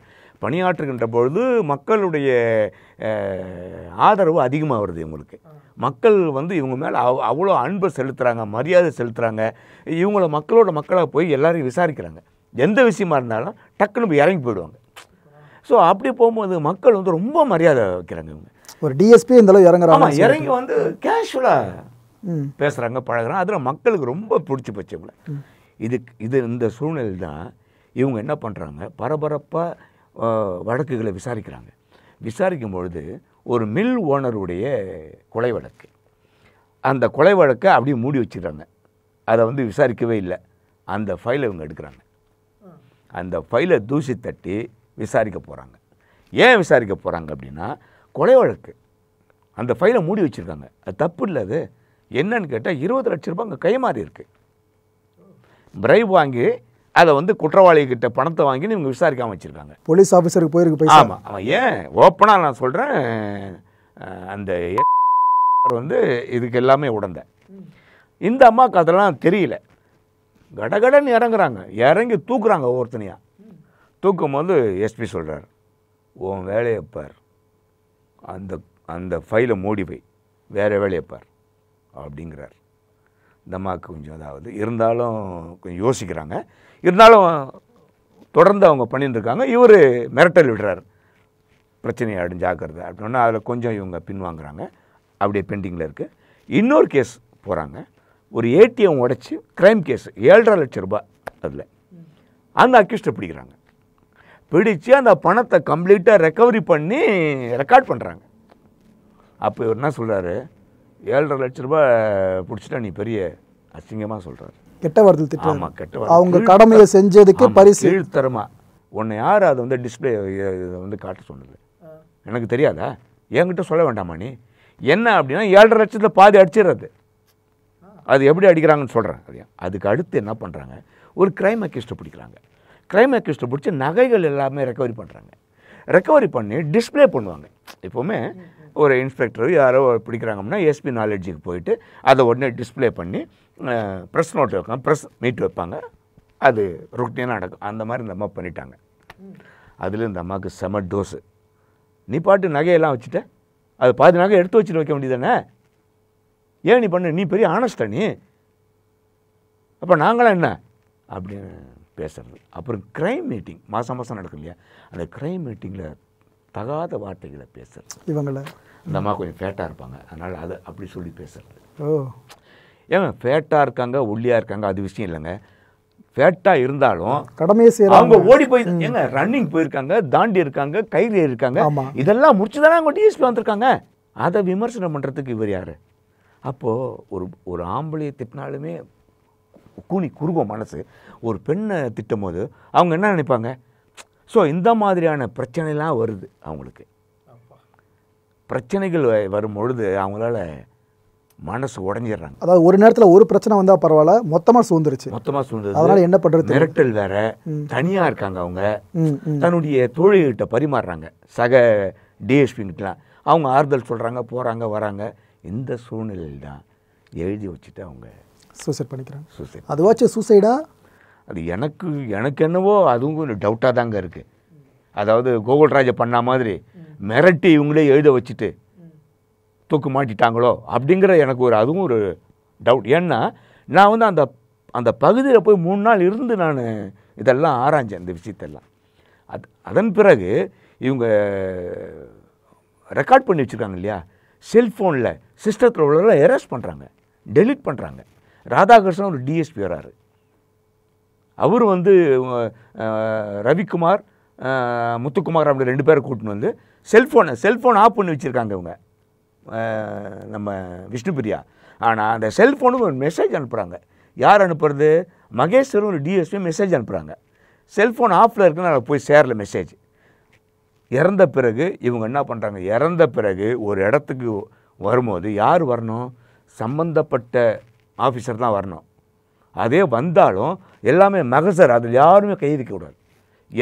பணியாற்றுகின்ற பொழுது மக்களுடைய ஆதரவு அதிகமாக வருது இவங்களுக்கு மக்கள் வந்து இவங்க மேலே அவ் அவ்வளோ அன்பு செலுத்துகிறாங்க மரியாதை செலுத்துகிறாங்க இவங்கள மக்களோட மக்களாக போய் எல்லோரையும் விசாரிக்கிறாங்க எந்த விஷயமா இருந்தாலும் டக்குன்னு இறங்கி போயிடுவாங்க ஸோ அப்படி போகும்போது மக்கள் வந்து ரொம்ப மரியாதை வைக்கிறாங்க இவங்க ஒரு டிஎஸ்பி இந்த அளவு இறங்குறாங்க இறங்கி வந்து கேஷுவலாக பேசுகிறாங்க பழகிறாங்க அதில் மக்களுக்கு ரொம்ப பிடிச்சி போச்சு இவங்களை இது இது இந்த சூழ்நிலை தான் இவங்க என்ன பண்ணுறாங்க பரபரப்பாக வழக்குகளை விசாரிக்கிறாங்க விசாரிக்கும் பொழுது ஒரு மில் ஓனருடைய கொலை வழக்கு அந்த கொலை வழக்கை அப்படியே மூடி வச்சுக்கிறாங்க அதை வந்து விசாரிக்கவே இல்லை அந்த ஃபைலை இவங்க எடுக்கிறாங்க அந்த ஃபைலை தூசி தட்டி விசாரிக்க போகிறாங்க ஏன் விசாரிக்க போகிறாங்க அப்படின்னா கொலை வழக்கு அந்த ஃபைலை மூடி வச்சுருக்காங்க அது தப்பு இல்லை அது என்னன்னு கேட்டால் இருபது லட்ச ரூபாய் அங்கே கைமாறி இருக்குது பிரைவ் வாங்கி அதை வந்து குற்றவாளிகிட்ட பணத்தை வாங்கி இவங்க விசாரிக்காமல் வச்சுருக்காங்க போலீஸ் ஆஃபீஸருக்கு போயிருக்கு ஆமாம் அவன் ஏன் ஓப்பனாக நான் சொல்கிறேன் அந்த வந்து இதுக்கு எல்லாமே உடந்த இந்த அம்மாவுக்கு அதெல்லாம் தெரியல கடகடன் இறங்குறாங்க இறங்கி தூக்குறாங்க ஒவ்வொருத்தனையாக தூக்கும் போது எஸ்பி சொல்கிறார் உன் வேலையை பார் அந்த அந்த ஃபைலை மூடி போய் வேறு வேலையை பார் அப்படிங்கிறார் இந்த அம்மாவுக்கு கொஞ்சம் அதாவது இருந்தாலும் கொஞ்சம் யோசிக்கிறாங்க இருந்தாலும் தொடர்ந்து அவங்க பண்ணிட்டுருக்காங்க இவர் மிரட்டல் விடுறார் பிரச்சனையை அடும் ஜாக்கிரதை அப்படின்னா அதில் கொஞ்சம் இவங்க பின்வாங்குறாங்க அப்படியே பெண்டிங்கில் இருக்குது இன்னொரு கேஸ் போகிறாங்க ஒரு ஏடிஎம் உடச்சி க்ரைம் கேஸ் ஏழரை லட்ச ரூபாய் அதில் அந்த அக்யூஸ்டை பிடிக்கிறாங்க பிடிச்சு அந்த பணத்தை கம்ப்ளீட்டாக ரெக்கவரி பண்ணி ரெக்கார்ட் பண்ணுறாங்க அப்போ இவர் என்ன சொல்கிறாரு ஏழரை லட்ச ரூபாய் பிடிச்சிட்டா நீ பெரிய அசிங்கமாக சொல்கிறாரு கெட்ட வருது திட்டம் ஆமாம் கெட்ட வார்த்தை அவங்க கடமையை செஞ்சதுக்கு பரிசு கீழ்த்தரமாக உன்னை யார் அதை வந்து டிஸ்பிளே இதை வந்து காட்ட சொன்னது எனக்கு தெரியாதா என்கிட்ட சொல்ல வேண்டாமா நீ என்ன அப்படின்னா ஏழரை லட்சத்தில் பாதி அடிச்சிடுறது அது எப்படி அடிக்கிறாங்கன்னு சொல்கிறேன் அதுக்கு அடுத்து என்ன பண்ணுறாங்க ஒரு கிரைம் அக்யூஸ்ட்டை பிடிக்கிறாங்க கிரைம் பிடிச்சி நகைகள் எல்லாமே ரெக்கவரி பண்ணுறாங்க ரெக்கவரி பண்ணி டிஸ்பிளே பண்ணுவாங்க எப்போவுமே ஒரு இன்ஸ்பெக்டர் யாரோ பிடிக்கிறாங்கன்னா எஸ்பி நாலேஜுக்கு போயிட்டு அதை உடனே டிஸ்பிளே பண்ணி ப்ரெஸ் நோட் வைப்பாங்க ப்ரெஸ் மீட் வைப்பாங்க அது ருட்டினாக நடக்கும் அந்த மாதிரி இந்த அம்மா பண்ணிட்டாங்க அதில் இந்த அம்மாவுக்கு செம டோஸு நீ பாட்டு நகையெல்லாம் வச்சுட்ட அது பாதி நகை எடுத்து வச்சுட்டு வைக்க வேண்டியதானே ஏன் நீ பண்ண நீ பெரிய ஆனஸ்டா நீ அப்போ நாங்களாம் என்ன அப்படின்னு பேசுறது அப்புறம் க்ரைம் மீட்டிங் மாதம் மாதம் நடக்கும் இல்லையா அந்த க்ரைம் மீட்டிங்கில் தகாத வார்த்தைகளை பேசுறது இவங்கள இந்த அம்மா கொஞ்சம் ஃபேட்டாக இருப்பாங்க அதனால் அதை அப்படி சொல்லி பேசுறது ஓ ஏங்க ஃபேட்டாக இருக்காங்க ஒல்லியாக இருக்காங்க அது விஷயம் இல்லைங்க ஃபேட்டாக இருந்தாலும் கடமையை செய்யறாங்க அவங்க ஓடி போய் ஏங்க ரன்னிங் போயிருக்காங்க தாண்டி இருக்காங்க கைது இருக்காங்க இதெல்லாம் முடிச்சு தானே அவங்க டிஎஸ்பி வந்திருக்காங்க அதை விமர்சனம் பண்ணுறதுக்கு இவர் யார் அப்போது ஒரு ஒரு ஆம்பளையை திட்டினாலுமே கூனி குறுகும் மனசு ஒரு பெண்ணை திட்டும்போது போது அவங்க என்ன நினைப்பாங்க ஸோ இந்த மாதிரியான பிரச்சனைலாம் வருது அவங்களுக்கு பிரச்சனைகள் வரும் பொழுது அவங்களால மனசு உடஞ்சிடுறாங்க அதாவது ஒரு நேரத்தில் ஒரு பிரச்சனை வந்தால் பரவாயில்ல மொத்தமாக சூழ்ந்துருச்சு மொத்தமாக சூழ்ந்துருச்சு அதனால் என்ன பண்ணுறது மிரட்டல் வேற தனியாக இருக்காங்க அவங்க தன்னுடைய தொழில்கிட்ட பரிமாறுறாங்க சக டிஎஸ்பிங்கிட்டலாம் அவங்க ஆறுதல் சொல்கிறாங்க போகிறாங்க வராங்க இந்த சூழ்நிலையில் தான் எழுதி வச்சுட்டு அவங்க சூசைட் பண்ணிக்கிறாங்க சூசைட் அதுவாச்சும் சூசைடா அது எனக்கு எனக்கு என்னவோ அதுவும் கொஞ்சம் டவுட்டாக தாங்க இருக்குது அதாவது கோகுல்ராஜ பண்ண மாதிரி மிரட்டி இவங்களே எழுத வச்சுட்டு தூக்கு மாட்டிட்டாங்களோ அப்படிங்கிற எனக்கு ஒரு அதுவும் ஒரு டவுட் ஏன்னா நான் வந்து அந்த அந்த பகுதியில் போய் மூணு நாள் இருந்து நான் இதெல்லாம் ஆராய்ஞ்சேன் இந்த விஷயத்தெல்லாம் அது அதன் பிறகு இவங்க ரெக்கார்ட் பண்ணி வச்சுருக்காங்க இல்லையா செல்ஃபோனில் சிஸ்டத்தில் உள்ளதெல்லாம் எரேஸ் பண்ணுறாங்க டெலிட் பண்ணுறாங்க ராதாகிருஷ்ணன் ஒரு டிஎஸ்பி வராரு அவர் வந்து ரவிக்குமார் முத்துக்குமார் அப்படி ரெண்டு பேரை கூட்டின்னு வந்து செல்ஃபோனை செல்ஃபோன் ஆஃப் பண்ணி வச்சுருக்காங்க இவங்க நம்ம விஷ்ணுபிரியா ஆனால் அந்த செல்ஃபோனுக்கு ஒரு மெசேஜ் அனுப்புகிறாங்க யார் அனுப்புறது மகேஸ்வரும் ஒரு டிஎஸ்பி மெசேஜ் அனுப்புகிறாங்க செல்ஃபோன் ஆஃபில் இருக்குன்னு போய் சேரல மெசேஜ் இறந்த பிறகு இவங்க என்ன பண்ணுறாங்க இறந்த பிறகு ஒரு இடத்துக்கு வரும்போது யார் வரணும் சம்பந்தப்பட்ட ஆஃபீஸர் தான் வரணும் அதே வந்தாலும் எல்லாமே மகசர் அதில் யாருமே கை விடாது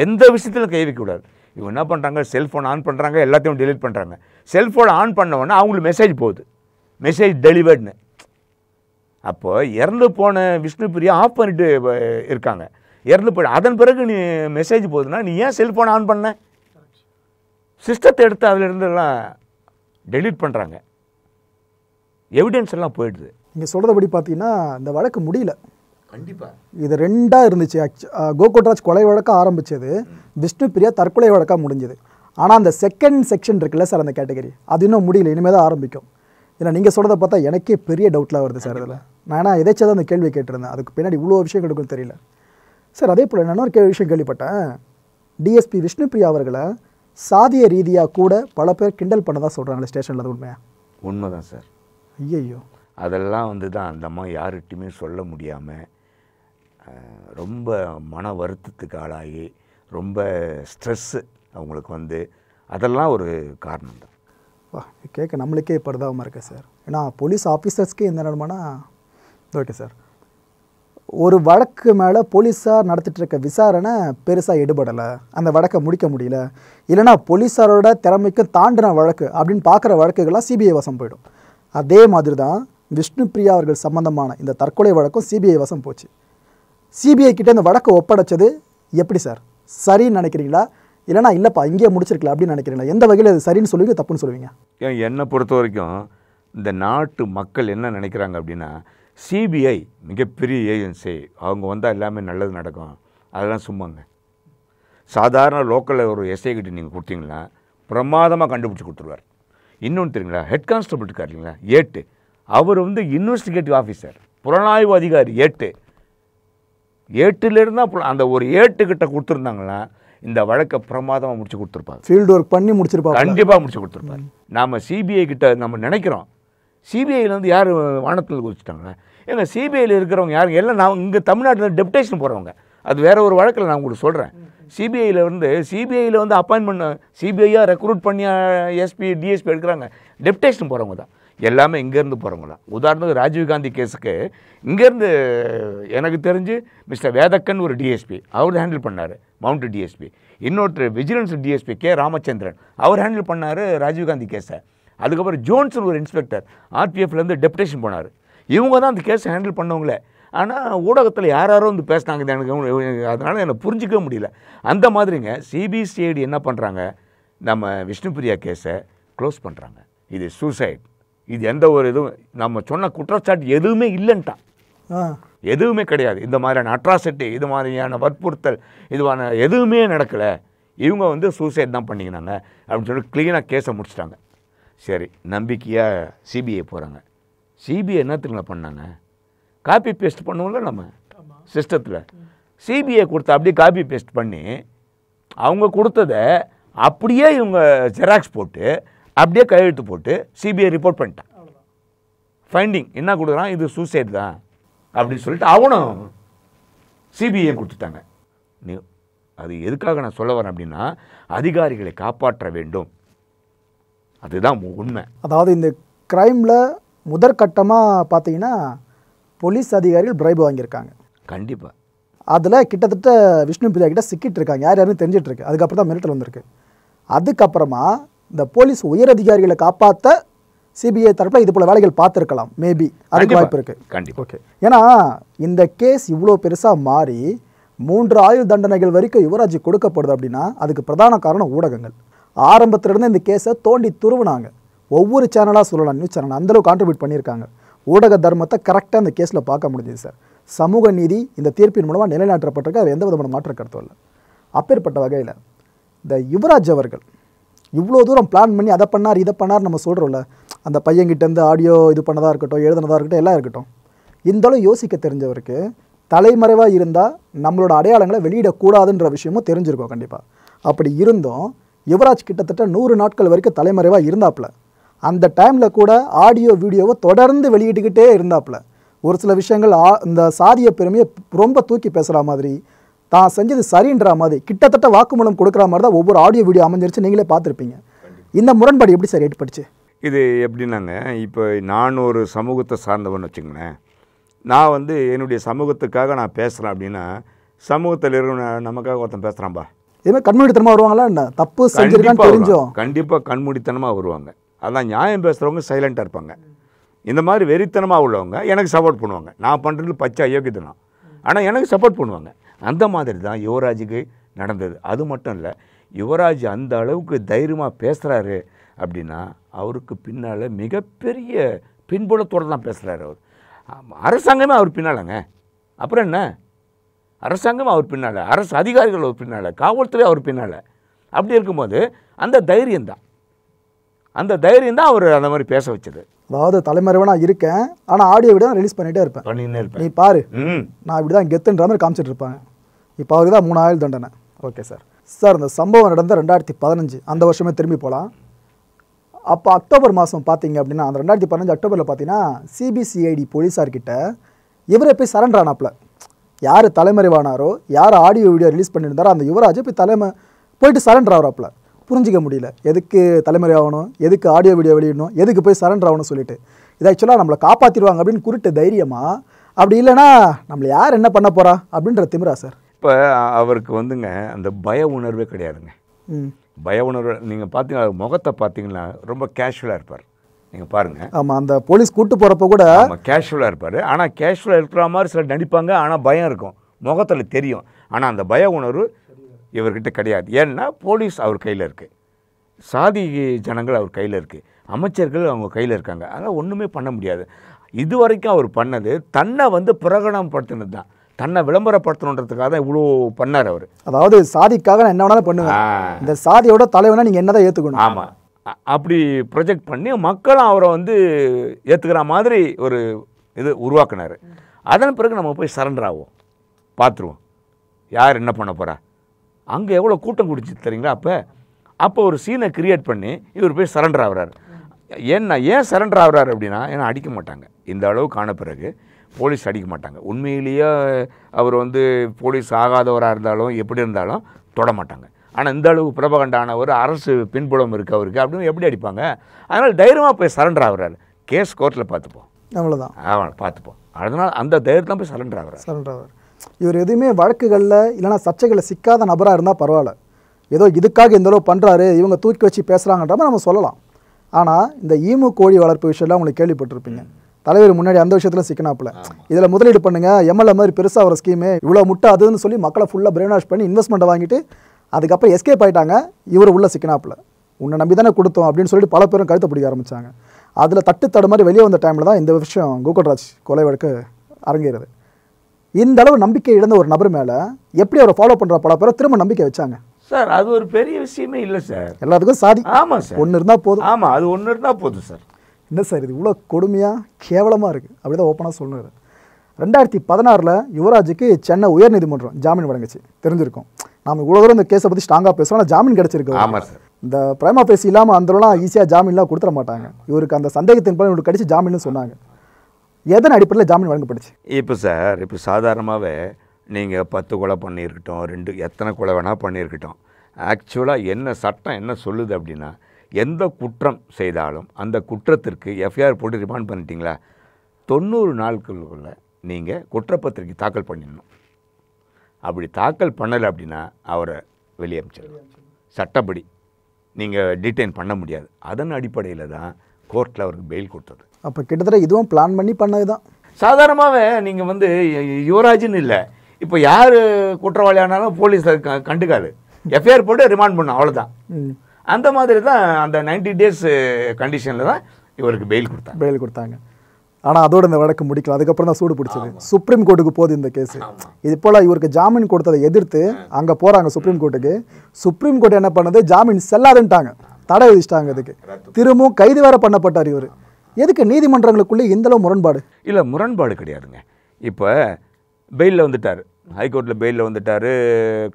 எந்த விஷயத்திலும் கை விடாது இவங்க என்ன பண்ணுறாங்க செல்ஃபோன் ஆன் பண்ணுறாங்க எல்லாத்தையும் டெலிட் பண்ணுறாங்க செல்ஃபோன் ஆன் பண்ணவொடனே அவங்களுக்கு மெசேஜ் போகுது மெசேஜ் டெலிவர்டுன்னு அப்போது இறந்து போன விஷ்ணு பிரியா ஆஃப் பண்ணிட்டு இருக்காங்க இறந்து போய் அதன் பிறகு நீ மெசேஜ் போகுதுன்னா நீ ஏன் செல்ஃபோன் ஆன் பண்ண சிஸ்டத்தை எடுத்து எல்லாம் டெலீட் பண்ணுறாங்க எவிடன்ஸ் எல்லாம் போயிடுது நீங்கள் சொல்கிறபடி பார்த்தீங்கன்னா இந்த வழக்கு முடியல கண்டிப்பாக இது ரெண்டாக இருந்துச்சு கோகோட்ராஜ் கோகுட்ராஜ் கொலை வழக்காக ஆரம்பித்தது விஷ்ணு பிரியா தற்கொலை வழக்காக முடிஞ்சது ஆனால் அந்த செகண்ட் செக்ஷன் இருக்குல்ல சார் அந்த கேட்டகரி அது இன்னும் முடியல இனிமேல் தான் ஆரம்பிக்கும் ஏன்னா நீங்கள் சொல்கிறத பார்த்தா எனக்கே பெரிய டவுட்லாம் வருது சார் இதில் நான் ஏன்னா எதாச்சும் தான் அந்த கேள்வி கேட்டிருந்தேன் அதுக்கு பின்னாடி இவ்வளோ விஷயம் கிடைக்கும் தெரியல சார் அதே போல் என்னென்ன ஒரு விஷயம் கேள்விப்பட்டேன் டிஎஸ்பி விஷ்ணு பிரியா அவர்களை சாதிய ரீதியாக கூட பல பேர் கிண்டல் தான் சொல்கிறாங்களே ஸ்டேஷனில் உண்மையாக உண்மைதான் சார் ஐயையோ அதெல்லாம் வந்து தான் அந்த அம்மா யார்கிட்டையுமே சொல்ல முடியாமல் ரொம்ப மன வருத்தத்துக்கு ஆளாகி ரொம்ப ஸ்ட்ரெஸ்ஸு அவங்களுக்கு வந்து அதெல்லாம் ஒரு காரணம் தான் வா கேட்க நம்மளுக்கே பரிதாபமாக இருக்குது சார் ஏன்னா போலீஸ் ஆஃபீஸர்ஸ்க்கே எந்த நிலமானா ஓகே சார் ஒரு வழக்கு மேலே போலீஸார் இருக்க விசாரணை பெருசாக எடுபடலை அந்த வழக்கை முடிக்க முடியல இல்லைனா போலீஸாரோட திறமைக்கு தாண்டின வழக்கு அப்படின்னு பார்க்குற வழக்குகள்லாம் சிபிஐ வசம் போயிடும் அதே மாதிரி தான் விஷ்ணு பிரியா அவர்கள் சம்பந்தமான இந்த தற்கொலை வழக்கம் சிபிஐ வசம் போச்சு சிபிஐ கிட்டே இந்த வழக்கை ஒப்படைச்சது எப்படி சார் சரின்னு நினைக்கிறீங்களா இல்லைனா இல்லைப்பா இங்கேயே முடிச்சிருக்கலாம் அப்படின்னு நினைக்கிறீங்களா எந்த வகையில் அது சரின்னு சொல்லுவீங்க தப்புன்னு சொல்லுவீங்க என்னை பொறுத்த வரைக்கும் இந்த நாட்டு மக்கள் என்ன நினைக்கிறாங்க அப்படின்னா சிபிஐ மிகப்பெரிய ஏஜென்சி அவங்க வந்தால் எல்லாமே நல்லது நடக்கும் அதெல்லாம் சும்மாங்க சாதாரண லோக்கலில் ஒரு எஸ்ஐ கிட்ட நீங்கள் கொடுத்தீங்கன்னா பிரமாதமாக கண்டுபிடிச்சி கொடுத்துருவார் இன்னொன்று தெரியுங்களா ஹெட் கான்ஸ்டபிள் இருக்கார் இல்லைங்களா ஏட்டு அவர் வந்து இன்வெஸ்டிகேட்டிவ் ஆஃபீஸர் புலனாய்வு அதிகாரி ஏட்டு ஏட்டுலேருந்து தான் அந்த ஒரு ஏட்டுக்கிட்ட கொடுத்துருந்தாங்கன்னா இந்த வழக்கை பிரமாதமாக முடிச்சு கொடுத்துருப்பாங்க ஃபீல்டு ஒர்க் பண்ணி முடிச்சிருப்பாங்க கண்டிப்பாக முடிச்சு கொடுத்துருப்பாங்க நாம் சிபிஐ கிட்ட நம்ம நினைக்கிறோம் சிபிஐலேருந்து யார் வானத்தில் குதிச்சிட்டாங்க ஏங்க சிபிஐயில் இருக்கிறவங்க யாரும் எல்லாம் நான் இங்கே தமிழ்நாட்டில் டெப்டேஷன் போகிறவங்க அது வேற ஒரு வழக்கில் நான் உங்களுக்கு சொல்கிறேன் சிபிஐயில் வந்து சிபிஐயில் வந்து அப்பாயின்மெண்ட் சிபிஐயாக ரெக்ரூட் பண்ணி எஸ்பி டிஎஸ்பி எடுக்கிறாங்க டெப்டேஷன் போகிறவங்க தான் எல்லாமே இங்கேருந்து போகிறவங்களாம் உதாரணத்துக்கு ராஜீவ்காந்தி கேஸுக்கு இங்கேருந்து எனக்கு தெரிஞ்சு மிஸ்டர் வேதக்கன் ஒரு டிஎஸ்பி அவர் ஹேண்டில் பண்ணார் மவுண்ட் டிஎஸ்பி இன்னொருத்தர் விஜிலன்ஸ் டிஎஸ்பி கே ராமச்சந்திரன் அவர் ஹேண்டில் பண்ணார் ராஜீவ்காந்தி கேஸை அதுக்கப்புறம் ஜோன்சன் ஒரு இன்ஸ்பெக்டர் ஆர்பிஎஃப்லேருந்து டெப்டேஷன் போனார் இவங்க தான் அந்த கேஸை ஹேண்டில் பண்ணவங்களே ஆனால் ஊடகத்தில் யார் யாரோ வந்து பேசினாங்க எனக்கு அதனால் என்னை புரிஞ்சிக்க முடியல அந்த மாதிரிங்க சிபிசிஐடி என்ன பண்ணுறாங்க நம்ம விஷ்ணுபிரியா கேஸை க்ளோஸ் பண்ணுறாங்க இது சூசைட் இது எந்த ஒரு இதுவும் நம்ம சொன்ன குற்றச்சாட்டு எதுவுமே இல்லைன்ட்டான் எதுவுமே கிடையாது இந்த மாதிரியான அட்ராசிட்டி இது மாதிரியான வற்புறுத்தல் இதுவான எதுவுமே நடக்கலை இவங்க வந்து சூசைட் தான் பண்ணிக்கினாங்க அப்படின்னு சொல்லிட்டு க்ளீனாக கேஸை முடிச்சிட்டாங்க சரி நம்பிக்கையாக சிபிஐ போகிறாங்க சிபிஐ என்னத்துக்குங்களா பண்ணாங்க காப்பி பேஸ்ட் பண்ணுவோம்ல நம்ம சிஸ்டத்தில் சிபிஐ கொடுத்த அப்படியே காப்பி பேஸ்ட் பண்ணி அவங்க கொடுத்ததை அப்படியே இவங்க ஜெராக்ஸ் போட்டு அப்படியே கையெழுத்து போட்டு சிபிஐ ரிப்போர்ட் பண்ணிட்டான் ஃபைண்டிங் என்ன கொடுக்குறான் இது சூசைட் தான் அப்படின்னு சொல்லிட்டு அவனும் சிபிஐ கொடுத்துட்டாங்க நீ அது எதுக்காக நான் சொல்ல வரேன் அப்படின்னா அதிகாரிகளை காப்பாற்ற வேண்டும் அதுதான் உண்மை அதாவது இந்த கிரைமில் முதற்கட்டமாக பார்த்தீங்கன்னா போலீஸ் அதிகாரிகள் பிரைப் வாங்கியிருக்காங்க கண்டிப்பாக அதில் கிட்டத்தட்ட விஷ்ணு பிரியா கிட்ட சிக்கிட்டு இருக்காங்க யார் யாருன்னு தெரிஞ்சிட்ருக்கு அதுக்கப்புறம் தான் மிரட்டல் வந்திருக்கு அதுக்கப்புறமா இந்த போலீஸ் உயர் அதிகாரிகளை காப்பாற்ற சிபிஐ தரப்பில் இது போல வேலைகள் பார்த்துருக்கலாம் மேபி அதுக்கு வாய்ப்பு இருக்கு கண்டிப்பாக ஓகே ஏன்னா இந்த கேஸ் இவ்வளோ பெருசாக மாறி மூன்று ஆயுள் தண்டனைகள் வரைக்கும் யுவராஜ் கொடுக்கப்படுது அப்படின்னா அதுக்கு பிரதான காரணம் ஊடகங்கள் ஆரம்பத்திலிருந்து இந்த கேஸை தோண்டி துருவினாங்க ஒவ்வொரு சேனலாக சொல்லலாம் நியூஸ் சேனல் அந்தளவு கான்ட்ரிபியூட் பண்ணியிருக்காங்க ஊடக தர்மத்தை கரெக்டாக அந்த கேஸில் பார்க்க முடிஞ்சது சார் சமூக நீதி இந்த தீர்ப்பின் மூலமாக நிலைநாட்டப்பட்டிருக்கு அது எந்த விதமான மாற்ற கருத்தும் இல்லை அப்பேற்பட்ட வகையில் இந்த யுவராஜ் அவர்கள் இவ்வளோ தூரம் பிளான் பண்ணி அதை பண்ணார் இதை பண்ணார் நம்ம சொல்கிறோம்ல அந்த பையன்கிட்டேருந்து ஆடியோ இது பண்ணதாக இருக்கட்டும் எழுதுனதாக இருக்கட்டும் எல்லாம் இருக்கட்டும் இந்தளவு யோசிக்க தெரிஞ்சவருக்கு தலைமறைவாக இருந்தால் நம்மளோட அடையாளங்களை வெளியிடக்கூடாதுன்ற விஷயமும் தெரிஞ்சிருக்கோம் கண்டிப்பாக அப்படி இருந்தும் யுவராஜ் கிட்டத்தட்ட நூறு நாட்கள் வரைக்கும் தலைமறைவாக இருந்தாப்புல அந்த டைமில் கூட ஆடியோ வீடியோவை தொடர்ந்து வெளியிட்டுக்கிட்டே இருந்தாப்புல ஒரு சில விஷயங்கள் இந்த சாதிய பெருமையை ரொம்ப தூக்கி பேசுகிற மாதிரி தான் செஞ்சது சரின்ற மாதிரி கிட்டத்தட்ட வாக்குமூலம் கொடுக்குற மாதிரி தான் ஒவ்வொரு ஆடியோ வீடியோ அமைஞ்சிருச்சு நீங்களே பார்த்துருப்பீங்க இந்த முரண்பாடு எப்படி சார் ஏற்பட்டுச்சு இது எப்படின்னாங்க இப்போ நான் ஒரு சமூகத்தை சார்ந்தவன் வச்சுக்கோங்களேன் நான் வந்து என்னுடைய சமூகத்துக்காக நான் பேசுகிறேன் அப்படின்னா சமூகத்தில் இருக்கிற நமக்காக ஒருத்தன் பேசுகிறான்பா இதுமாதிரி கண்மூடித்தனமாக வருவாங்களா என்ன தப்பு செஞ்சிருக்கான்னு தெரிஞ்சோம் கண்டிப்பாக கண்மூடித்தனமாக வருவாங்க அதான் நியாயம் பேசுகிறவங்க சைலண்ட்டாக இருப்பாங்க இந்த மாதிரி வெறித்தனமாக உள்ளவங்க எனக்கு சப்போர்ட் பண்ணுவாங்க நான் பண்ணுறது பச்சை அயோக்கியத்தனம் ஆனால் எனக்கு சப்போர்ட் பண்ணுவாங்க அந்த மாதிரி தான் யுவராஜுக்கு நடந்தது அது மட்டும் இல்லை யுவராஜ் அந்த அளவுக்கு தைரியமாக பேசுகிறாரு அப்படின்னா அவருக்கு பின்னால் மிகப்பெரிய பின்புலத்தோடு தான் பேசுகிறாரு அவர் அரசாங்கமே அவர் பின்னாலங்க அப்புறம் என்ன அரசாங்கம் அவர் பின்னால் அரசு அதிகாரிகள் அவர் பின்னால் காவல்துறை அவர் பின்னால் அப்படி இருக்கும்போது அந்த தைரியம் தான் அந்த தைரியம் தான் அவர் அந்த மாதிரி பேச வச்சது அதாவது நான் இருக்கேன் ஆனால் ஆடியோ விட ரிலீஸ் பண்ணிகிட்டே இருப்பேன் நீ பாரு நான் இப்படி தான் கெத்துன்ற மாதிரி காமிச்சிட்டு இருப்பேன் இப்போ அவருக்கு தான் மூணு ஆயுள் தண்டனை ஓகே சார் சார் இந்த சம்பவம் நடந்த ரெண்டாயிரத்தி பதினஞ்சு அந்த வருஷமே திரும்பி போகலாம் அப்போ அக்டோபர் மாதம் பார்த்தீங்க அப்படின்னா அந்த ரெண்டாயிரத்தி பதினஞ்சு அக்டோபரில் பார்த்தீங்கன்னா சிபிசிஐடி போலீஸார்கிட்ட இவரை போய் சரண்டர் ஆனாப்பில் யார் தலைமறைவானாரோ யார் ஆடியோ வீடியோ ரிலீஸ் பண்ணியிருந்தாரோ அந்த யுவராஜ் போய் தலைமை போயிட்டு சரண்டர் ஆகிறாப்பில் புரிஞ்சிக்க முடியல எதுக்கு தலைமுறை ஆகணும் எதுக்கு ஆடியோ வீடியோ வெளியிடணும் எதுக்கு போய் சரண்டர் ஆகணும் சொல்லிட்டு இது ஆக்சுவலாக நம்மளை காப்பாற்றிடுவாங்க அப்படின்னு குறிட்டு தைரியமாக அப்படி இல்லைனா நம்மளை யார் என்ன பண்ண போகிறா அப்படின்ற திமிரா சார் இப்போ அவருக்கு வந்துங்க அந்த பய உணர்வே கிடையாதுங்க பய உணர்வு நீங்கள் பார்த்தீங்கன்னா முகத்தை பார்த்தீங்கன்னா ரொம்ப கேஷுவலாக இருப்பார் நீங்கள் பாருங்கள் ஆமாம் அந்த போலீஸ் கூட்டு போகிறப்ப கூட கேஷுவலாக இருப்பார் ஆனால் கேஷுவலாக இருக்கிற மாதிரி சிலர் நடிப்பாங்க ஆனால் பயம் இருக்கும் முகத்தில் தெரியும் ஆனால் அந்த பய உணர்வு இவர்கிட்ட கிடையாது ஏன்னா போலீஸ் அவர் கையில் இருக்குது சாதி ஜனங்கள் அவர் கையில் இருக்குது அமைச்சர்கள் அவங்க கையில் இருக்காங்க அதனால் ஒன்றுமே பண்ண முடியாது இது வரைக்கும் அவர் பண்ணது தன்னை வந்து பிரகடனப்படுத்தினது தான் தன்னை விளம்பரப்படுத்தணுன்றதுக்காக தான் இவ்வளோ பண்ணார் அவர் அதாவது சாதிக்காக நான் என்ன வேணாலும் பண்ணுவேன் இந்த சாதியோட தலைவனா நீங்கள் என்ன தான் ஏற்றுக்கணும் ஆமாம் அப்படி ப்ரொஜெக்ட் பண்ணி மக்களும் அவரை வந்து ஏற்றுக்கிற மாதிரி ஒரு இது உருவாக்குனார் அதன் பிறகு நம்ம போய் சரண்டர் ஆகும் பார்த்துருவோம் யார் என்ன பண்ண போகிறா அங்கே எவ்வளோ கூட்டம் குடிச்சு தெரியுங்களா அப்போ அப்போ ஒரு சீனை கிரியேட் பண்ணி இவர் போய் சரண்டர் ஆகிறார் என்ன ஏன் சரண்டர் ஆகிறார் அப்படின்னா ஏன்னா அடிக்க மாட்டாங்க இந்த அளவு காண பிறகு போலீஸ் அடிக்க மாட்டாங்க உண்மையிலேயே அவர் வந்து போலீஸ் ஆகாதவராக இருந்தாலும் எப்படி இருந்தாலும் தொட மாட்டாங்க ஆனால் இந்த அளவு பிரபகண்டானவர் அரசு பின்புலம் இருக்கு அவருக்கு அப்படின்னு எப்படி அடிப்பாங்க அதனால் தைரியமாக போய் சரண்டர் ஆகுறாரு கேஸ் கோர்ட்டில் பார்த்துப்போம் அவ்வளோதான் ஆமாம் பார்த்துப்போம் அதனால் அந்த தைரியத்தான் போய் சரண்டர் ஆகிறார் சரண்டர் ஆகிறார் இவர் எதுவுமே வழக்குகளில் இல்லைனா சர்ச்சைகளில் சிக்காத நபராக இருந்தால் பரவாயில்ல ஏதோ இதுக்காக இந்த அளவு பண்ணுறாரு இவங்க தூக்கி வச்சு பேசுகிறாங்கன்ற மாதிரி நம்ம சொல்லலாம் ஆனால் இந்த ஈமு கோழி வளர்ப்பு விஷயம்லாம் உங்களுக்கு கேள்விப்பட்டிருப்பீங்க தலைவர் முன்னாடி அந்த விஷயத்தில் சிக்கனாப்பில் இதில் முதலீடு பண்ணுங்கள் எம்எல்ஏ மாதிரி பெருசாக வர ஸ்கீமு இவ்வளோ முட்டை அதுன்னு சொல்லி மக்களை ஃபுல்லாக பிரெயின் வாஷ் பண்ணி இன்வெஸ்ட்மெண்ட்டை வாங்கிட்டு அதுக்கப்புறம் எஸ்கேப் ஆகிட்டாங்க இவர் உள்ள சிக்கனாப்பில் உன்னை நம்பி தானே கொடுத்தோம் அப்படின்னு சொல்லிட்டு பல பேரும் கழுத்தை பிடிக்க ஆரம்பித்தாங்க அதில் தட்டு தடு மாதிரி வெளியே வந்த டைமில் தான் இந்த விஷயம் கோகுல்ராஜ் கொலை வழக்கு அரங்கிறது இந்த அளவு நம்பிக்கை இழந்த ஒரு நபர் மேலே எப்படி அவரை ஃபாலோ பண்ணுற பல பேரை திரும்ப நம்பிக்கை வச்சாங்க சார் அது ஒரு பெரிய விஷயமே இல்லை சார் எல்லாத்துக்கும் சாதி ஆமாம் சார் ஒன்று இருந்தால் போதும் ஆமாம் அது ஒன்று இருந்தால் போதும் சார் என்ன சார் இது இவ்வளோ கொடுமையாக கேவலமாக இருக்குது அப்படி தான் ஓப்பனாக சொல்லுறாரு ரெண்டாயிரத்தி பதினாறில் யுவராஜுக்கு சென்னை உயர்நீதிமன்றம் ஜாமீன் வழங்குச்சு தெரிஞ்சிருக்கும் நாம் இவ்வளோ தூரம் இந்த கேஸை பற்றி ஸ்ட்ராங்காக பேசுவோம் ஆனால் ஜாமீன் கிடச்சிருக்கு ஆமாம் சார் இந்த பிரேமா பேசி இல்லாமல் அந்தளவுலாம் ஈஸியாக ஜாமீன்லாம் கொடுத்துட மாட்டாங்க இவருக்கு அந்த சந்தேகத்தின் பலன் இவருக்கு கடிச்சு ஜாமீன் சொன்னாங்க எதன் அடிப்படையில் ஜாமீன் வழங்கப்பட்டுச்சு இப்போ சார் இப்போ சாதாரணமாகவே நீங்கள் பத்து கொலை பண்ணியிருக்கட்டும் ரெண்டு எத்தனை கொலை வேணால் பண்ணியிருக்கட்டும் ஆக்சுவலாக என்ன சட்டம் என்ன சொல்லுது அப்படின்னா எந்த குற்றம் செய்தாலும் அந்த குற்றத்திற்கு எஃப்ஐஆர் போட்டு ரிமாண்ட் பண்ணிட்டீங்களா தொண்ணூறு நாட்களுக்குள்ளே நீங்கள் குற்றப்பத்திரிக்கை தாக்கல் பண்ணிடணும் அப்படி தாக்கல் பண்ணலை அப்படின்னா அவரை வெளியே சட்டப்படி நீங்கள் டீடைன் பண்ண முடியாது அதன் அடிப்படையில் தான் கோர்ட்டில் அவருக்கு பெயில் கொடுத்தது அப்போ கிட்டத்தட்ட இதுவும் பிளான் பண்ணி பண்ணது தான் சாதாரணமாகவே நீங்கள் வந்து யுவராஜ்னு இல்லை இப்போ யார் குற்றவாளியானாலும் போலீஸில் கண்டுக்காது எஃப்ஐஆர் போட்டு ரிமாண்ட் பண்ணும் அவ்வளோதான் அந்த மாதிரி தான் அந்த நைன்டி டேஸ் கண்டிஷனில் தான் இவருக்கு பெயில் கொடுத்தாங்க பெயில் கொடுத்தாங்க ஆனால் அதோட இந்த வழக்கு முடிக்கல அதுக்கப்புறம் தான் சூடு பிடிச்சது சுப்ரீம் கோர்ட்டுக்கு போகுது இந்த கேஸ் இது போல் இவருக்கு ஜாமீன் கொடுத்ததை எதிர்த்து அங்கே போகிறாங்க சுப்ரீம் கோர்ட்டுக்கு சுப்ரீம் கோர்ட் என்ன பண்ணுது ஜாமீன் செல்லாதுன்ட்டாங்க தடை விதிச்சிட்டாங்க அதுக்கு திரும்பவும் கைது வேற பண்ணப்பட்டார் இவர் எதுக்கு நீதிமன்றங்களுக்குள்ளே இந்தளவு முரண்பாடு இல்லை முரண்பாடு கிடையாதுங்க இப்போ பெயிலில் வந்துட்டார் ஹைகோர்ட்டில் பெயிலில் வந்துட்டார்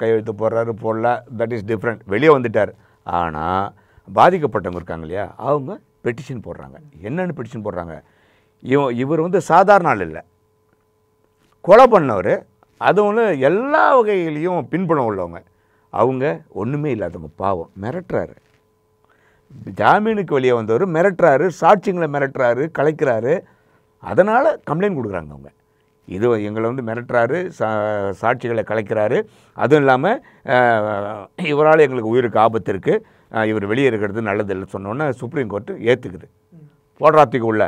கையெழுத்து போடுறாரு போடல தட் இஸ் டிஃப்ரெண்ட் வெளியே வந்துட்டார் ஆனால் பாதிக்கப்பட்டவங்க இருக்காங்க இல்லையா அவங்க பெட்டிஷன் போடுறாங்க என்னென்னு பெட்டிஷன் போடுறாங்க இவ இவர் வந்து சாதாரண ஆள் இல்லை கொலை பண்ணவர் அது ஒன்று எல்லா வகையிலையும் பின்பணம் உள்ளவங்க அவங்க ஒன்றுமே இல்லாதவங்க பாவம் மிரட்டுறாரு ஜாமீனுக்கு வெளியே வந்தவர் மிரட்டுறாரு சாட்சியங்களை மிரட்டுறாரு கலைக்கிறாரு அதனால் கம்ப்ளைண்ட் கொடுக்குறாங்க அவங்க இது எங்களை வந்து மிரட்டுறாரு சா சாட்சிகளை கலைக்கிறாரு அதுவும் இல்லாமல் இவரால் எங்களுக்கு உயிருக்கு ஆபத்து இருக்குது இவர் வெளியே இருக்கிறது நல்லது இல்லை சொன்னோன்னே சுப்ரீம் கோர்ட்டு ஏற்றுக்குது போடுறாத்துக்கு உள்ள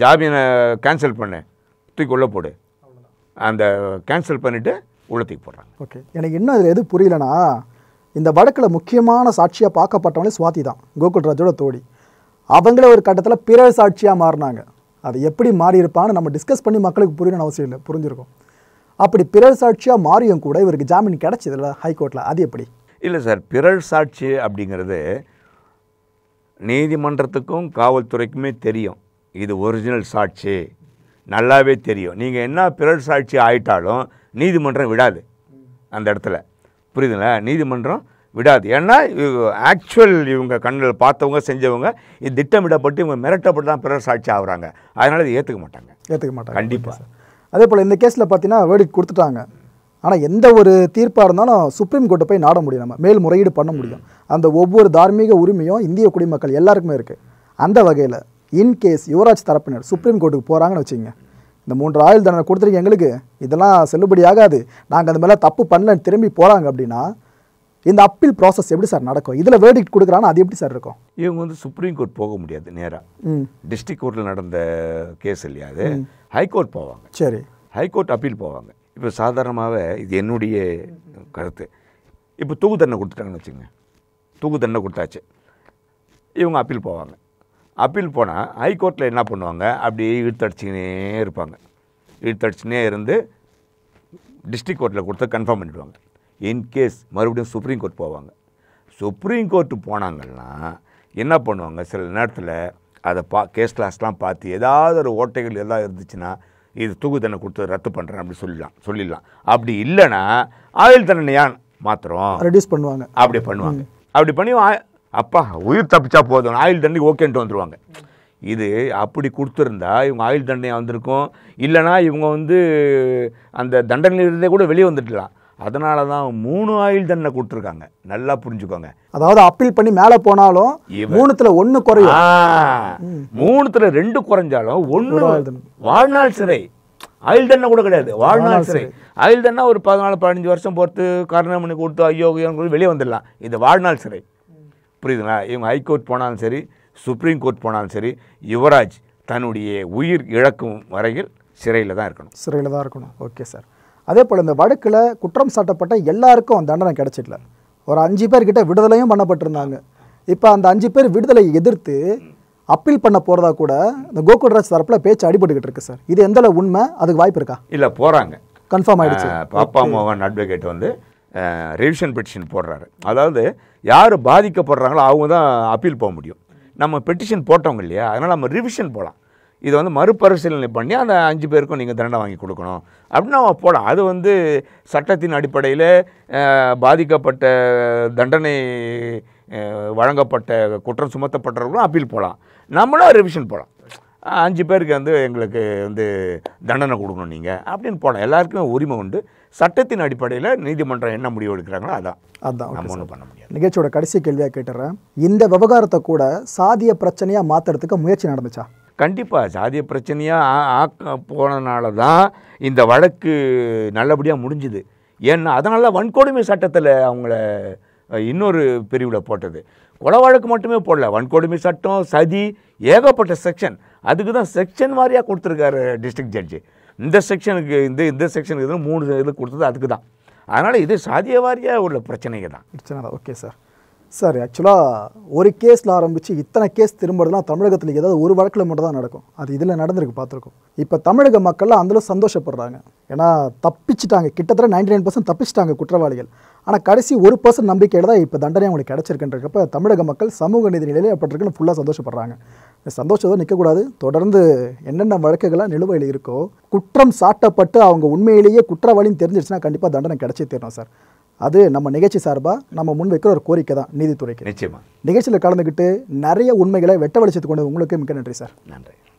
ஜாமீனை கேன்சல் பண்ணு தூக்கி உள்ளே போடு அந்த கேன்சல் பண்ணிவிட்டு உள்ளத்துக்கு போடுறாங்க ஓகே எனக்கு இன்னும் அதில் எது புரியலனா இந்த வழக்கில் முக்கியமான சாட்சியாக பார்க்கப்பட்டவனே சுவாதி தான் கோகுல் ராஜோட தோழி அவங்களே ஒரு கட்டத்தில் பிற சாட்சியாக மாறினாங்க அது எப்படி மாறியிருப்பான்னு நம்ம டிஸ்கஸ் பண்ணி மக்களுக்கு புரியணும்னு அவசியம் இல்லை புரிஞ்சிருக்கும் அப்படி பிறர் சாட்சியாக மாறியும் கூட இவருக்கு ஜாமீன் இல்லை ஹைகோர்ட்டில் அது எப்படி இல்லை சார் பிறர் சாட்சி அப்படிங்கிறது நீதிமன்றத்துக்கும் காவல்துறைக்குமே தெரியும் இது ஒரிஜினல் சாட்சி நல்லாவே தெரியும் நீங்கள் என்ன பிறர் சாட்சி ஆயிட்டாலும் நீதிமன்றம் விடாது அந்த இடத்துல புரியுதுங்களா நீதிமன்றம் விடாது ஏன்னா ஆக்சுவல் இவங்க கண்ணில் பார்த்தவங்க செஞ்சவங்க இது திட்டமிடப்பட்டு இவங்க மிரட்டப்பட்டு தான் பிறர் சாட்சி ஆகுறாங்க அதனால் இதை ஏற்றுக்க மாட்டாங்க ஏற்றுக்க மாட்டாங்க கண்டிப்பாக அதே போல் இந்த கேஸில் பார்த்தீங்கன்னா வேடிக்கு கொடுத்துட்டாங்க ஆனால் எந்த ஒரு தீர்ப்பாக இருந்தாலும் சுப்ரீம் கோர்ட்டை போய் நாட முடியும் நம்ம மேல்முறையீடு பண்ண முடியும் அந்த ஒவ்வொரு தார்மீக உரிமையும் இந்திய குடிமக்கள் எல்லாருக்குமே இருக்குது அந்த வகையில் இன்கேஸ் யுவராஜ் தரப்பினர் சுப்ரீம் கோர்ட்டுக்கு போகிறாங்கன்னு வச்சுங்க இந்த மூன்று ஆயுள் தண்டனை கொடுத்துருக்கீங்க எங்களுக்கு இதெல்லாம் செல்லுபடி ஆகாது நாங்கள் அந்த மேலே தப்பு பண்ணலன்னு திரும்பி போகிறாங்க அப்படின்னா இந்த அப்பீல் ப்ராசஸ் எப்படி சார் நடக்கும் இதில் வேர்டிக் கொடுக்குறானா அது எப்படி சார் இருக்கும் இவங்க வந்து சுப்ரீம் கோர்ட் போக முடியாது நேராக டிஸ்ட்ரிக்ட் கோர்ட்டில் நடந்த கேஸ் இல்லையா அது ஹைகோர்ட் போவாங்க சரி ஹைகோர்ட் அப்பீல் போவாங்க இப்போ சாதாரணமாகவே இது என்னுடைய கருத்து இப்போ தூக்கு தண்ணை கொடுத்துட்டாங்கன்னு வச்சுங்க தூக்கு தண்டனை கொடுத்தாச்சு இவங்க அப்பீல் போவாங்க அப்பீல் போனால் ஹைகோர்ட்டில் என்ன பண்ணுவாங்க அப்படியே இழுத்தடிச்சுக்கினே இருப்பாங்க இழுத்தடிச்சுனே இருந்து டிஸ்ட்ரிக் கோர்ட்டில் கொடுத்து கன்ஃபார்ம் பண்ணிவிடுவாங்க இன்கேஸ் மறுபடியும் சுப்ரீம் கோர்ட் போவாங்க சுப்ரீம் கோர்ட்டு போனாங்கன்னா என்ன பண்ணுவாங்க சில நேரத்தில் அதை பா கேஸ் கிளாஸ்லாம் பார்த்து ஏதாவது ஒரு ஓட்டைகள் எதாவது இருந்துச்சுன்னா இது தூக்கு தண்டனை கொடுத்து ரத்து பண்ணுறேன் அப்படி சொல்லலாம் சொல்லிடலாம் அப்படி இல்லைன்னா ஆயுள் தண்டனையான் மாத்திரம் ரெடியூஸ் பண்ணுவாங்க அப்படி பண்ணுவாங்க அப்படி பண்ணி அப்பா உயிர் தப்பிச்சா போதும் ஆயுள் தண்டனை ஓகேன்ட்டு வந்துடுவாங்க இது அப்படி கொடுத்துருந்தா இவங்க ஆயுள் தண்டனையாக வந்திருக்கும் இல்லைனா இவங்க வந்து அந்த தண்டனையிலிருந்தே கூட வெளியே வந்துடலாம் அதனால தான் மூணு ஆயில் தண்டனை கொடுத்துருக்காங்க நல்லா புரிஞ்சுக்கோங்க அதாவது அப்பீல் பண்ணி மேலே போனாலும் மூணுத்தில் ஒன்று குறையும் மூணுத்தில் ரெண்டு குறைஞ்சாலும் ஒன்று வாழ்நாள் சிறை ஆயுள் தண்டனை கூட கிடையாது வாழ்நாள் சிறை ஆயுள் தண்டனை ஒரு பதினாலு பதினஞ்சு வருஷம் பொறுத்து காரணம் பண்ணி கொடுத்து ஐயோ ஐயோன்னு வெளியே வந்துடலாம் இது வாழ்நாள் சிறை புரியுதுங்களா இவங்க ஹைகோர்ட் போனாலும் சரி சுப்ரீம் கோர்ட் போனாலும் சரி யுவராஜ் தன்னுடைய உயிர் இழக்கும் வரையில் சிறையில் தான் இருக்கணும் சிறையில் தான் இருக்கணும் ஓகே சார் அதே போல் இந்த வழக்கில் குற்றம் சாட்டப்பட்ட எல்லாருக்கும் தண்டனை கிடச்சிடல ஒரு அஞ்சு பேர்கிட்ட விடுதலையும் பண்ணப்பட்டிருந்தாங்க இப்போ அந்த அஞ்சு பேர் விடுதலையை எதிர்த்து அப்பீல் பண்ண போகிறதா கூட இந்த கோகுல்ராஜ் தரப்பில் பேச்சு அடிபட்டுக்கிட்டு இருக்கு சார் இது எந்த உண்மை அதுக்கு வாய்ப்பு இருக்கா இல்லை போகிறாங்க கன்ஃபார்ம் ஆகிடுச்சு அப்பா மோகன் அட்வொகேட் வந்து ரிவிஷன் பெட்டிஷன் போடுறாரு அதாவது யார் பாதிக்கப்படுறாங்களோ அவங்க தான் அப்பீல் போக முடியும் நம்ம பெட்டிஷன் போட்டவங்க இல்லையா அதனால் நம்ம ரிவிஷன் போகலாம் இது வந்து மறுபரிசீலனை பண்ணி அந்த அஞ்சு பேருக்கும் நீங்கள் தண்டனை வாங்கி கொடுக்கணும் அப்படின்னா அவன் போகலாம் அது வந்து சட்டத்தின் அடிப்படையில் பாதிக்கப்பட்ட தண்டனை வழங்கப்பட்ட குற்றம் சுமத்தப்பட்டவர்களும் அப்பீல் போகலாம் நம்மளும் ரிவிஷன் போகலாம் அஞ்சு பேருக்கு வந்து எங்களுக்கு வந்து தண்டனை கொடுக்கணும் நீங்கள் அப்படின்னு போகலாம் எல்லாருக்குமே உரிமை உண்டு சட்டத்தின் அடிப்படையில் நீதிமன்றம் என்ன முடிவு எடுக்கிறாங்களோ அதான் அதான் நம்ம ஒன்றும் பண்ண முடியும் நிகழ்ச்சியோட கடைசி கேள்வியாக கேட்டுறேன் இந்த விவகாரத்தை கூட சாதிய பிரச்சனையாக மாற்றுறதுக்கு முயற்சி நடந்துச்சா கண்டிப்பாக சாதிய பிரச்சனையாக ஆக்க போனனால தான் இந்த வழக்கு நல்லபடியாக முடிஞ்சுது ஏன்னா அதனால வன்கொடுமை சட்டத்தில் அவங்கள இன்னொரு பிரிவில் போட்டது கொலை வழக்கு மட்டுமே போடல வன்கொடுமை சட்டம் சதி ஏகப்பட்ட செக்ஷன் அதுக்கு தான் செக்ஷன் வாரியாக கொடுத்துருக்காரு டிஸ்ட்ரிக்ட் ஜட்ஜு இந்த செக்ஷனுக்கு இந்த இந்த செக்ஷனுக்கு மூணு இது கொடுத்தது அதுக்கு தான் அதனால் இது சாதிய வாரியாக உள்ள பிரச்சனைகள் தான் பிரச்சனை தான் ஓகே சார் சார் ஆக்சுவலாக ஒரு கேஸில் ஆரம்பித்து இத்தனை கேஸ் திரும்புறதுலாம் தமிழகத்தில் ஏதாவது ஒரு வழக்கில் மட்டும் தான் நடக்கும் அது இதில் நடந்திருக்கு பார்த்துருக்கோம் இப்போ தமிழக மக்கள்லாம் அந்தளவு சந்தோஷப்படுறாங்க ஏன்னா தப்பிச்சிட்டாங்க கிட்டத்தட்ட நைன்டி நைன் பர்சன்ட் தப்பிச்சிட்டாங்க குற்றவாளிகள் ஆனால் கடைசி ஒரு பர்சன்ட் நம்பிக்கையில் தான் இப்போ தண்டனை அவங்களுக்கு கிடச்சிருக்குன்றப்ப தமிழக மக்கள் சமூக நீதி நிலையில் அப்படி ஃபுல்லாக சந்தோஷப்படுறாங்க சந்தோஷத்தோடு நிற்கக்கூடாது தொடர்ந்து என்னென்ன வழக்குகளாக நிலுவையில் இருக்கோ குற்றம் சாட்டப்பட்டு அவங்க உண்மையிலேயே குற்றவாளின்னு தெரிஞ்சிருச்சுன்னா கண்டிப்பாக தண்டனை கிடச்சி தரணும் சார் அது நம்ம நிகழ்ச்சி சார்பாக நம்ம முன்வைக்கிற ஒரு கோரிக்கை தான் நீதித்துறைக்கு நிச்சயமாக நிகழ்ச்சியில் கலந்துக்கிட்டு நிறைய உண்மைகளை வெட்ட வெளிச்சத்துக்கு கொண்டு உங்களுக்கு மிக்க நன்றி சார் நன்றி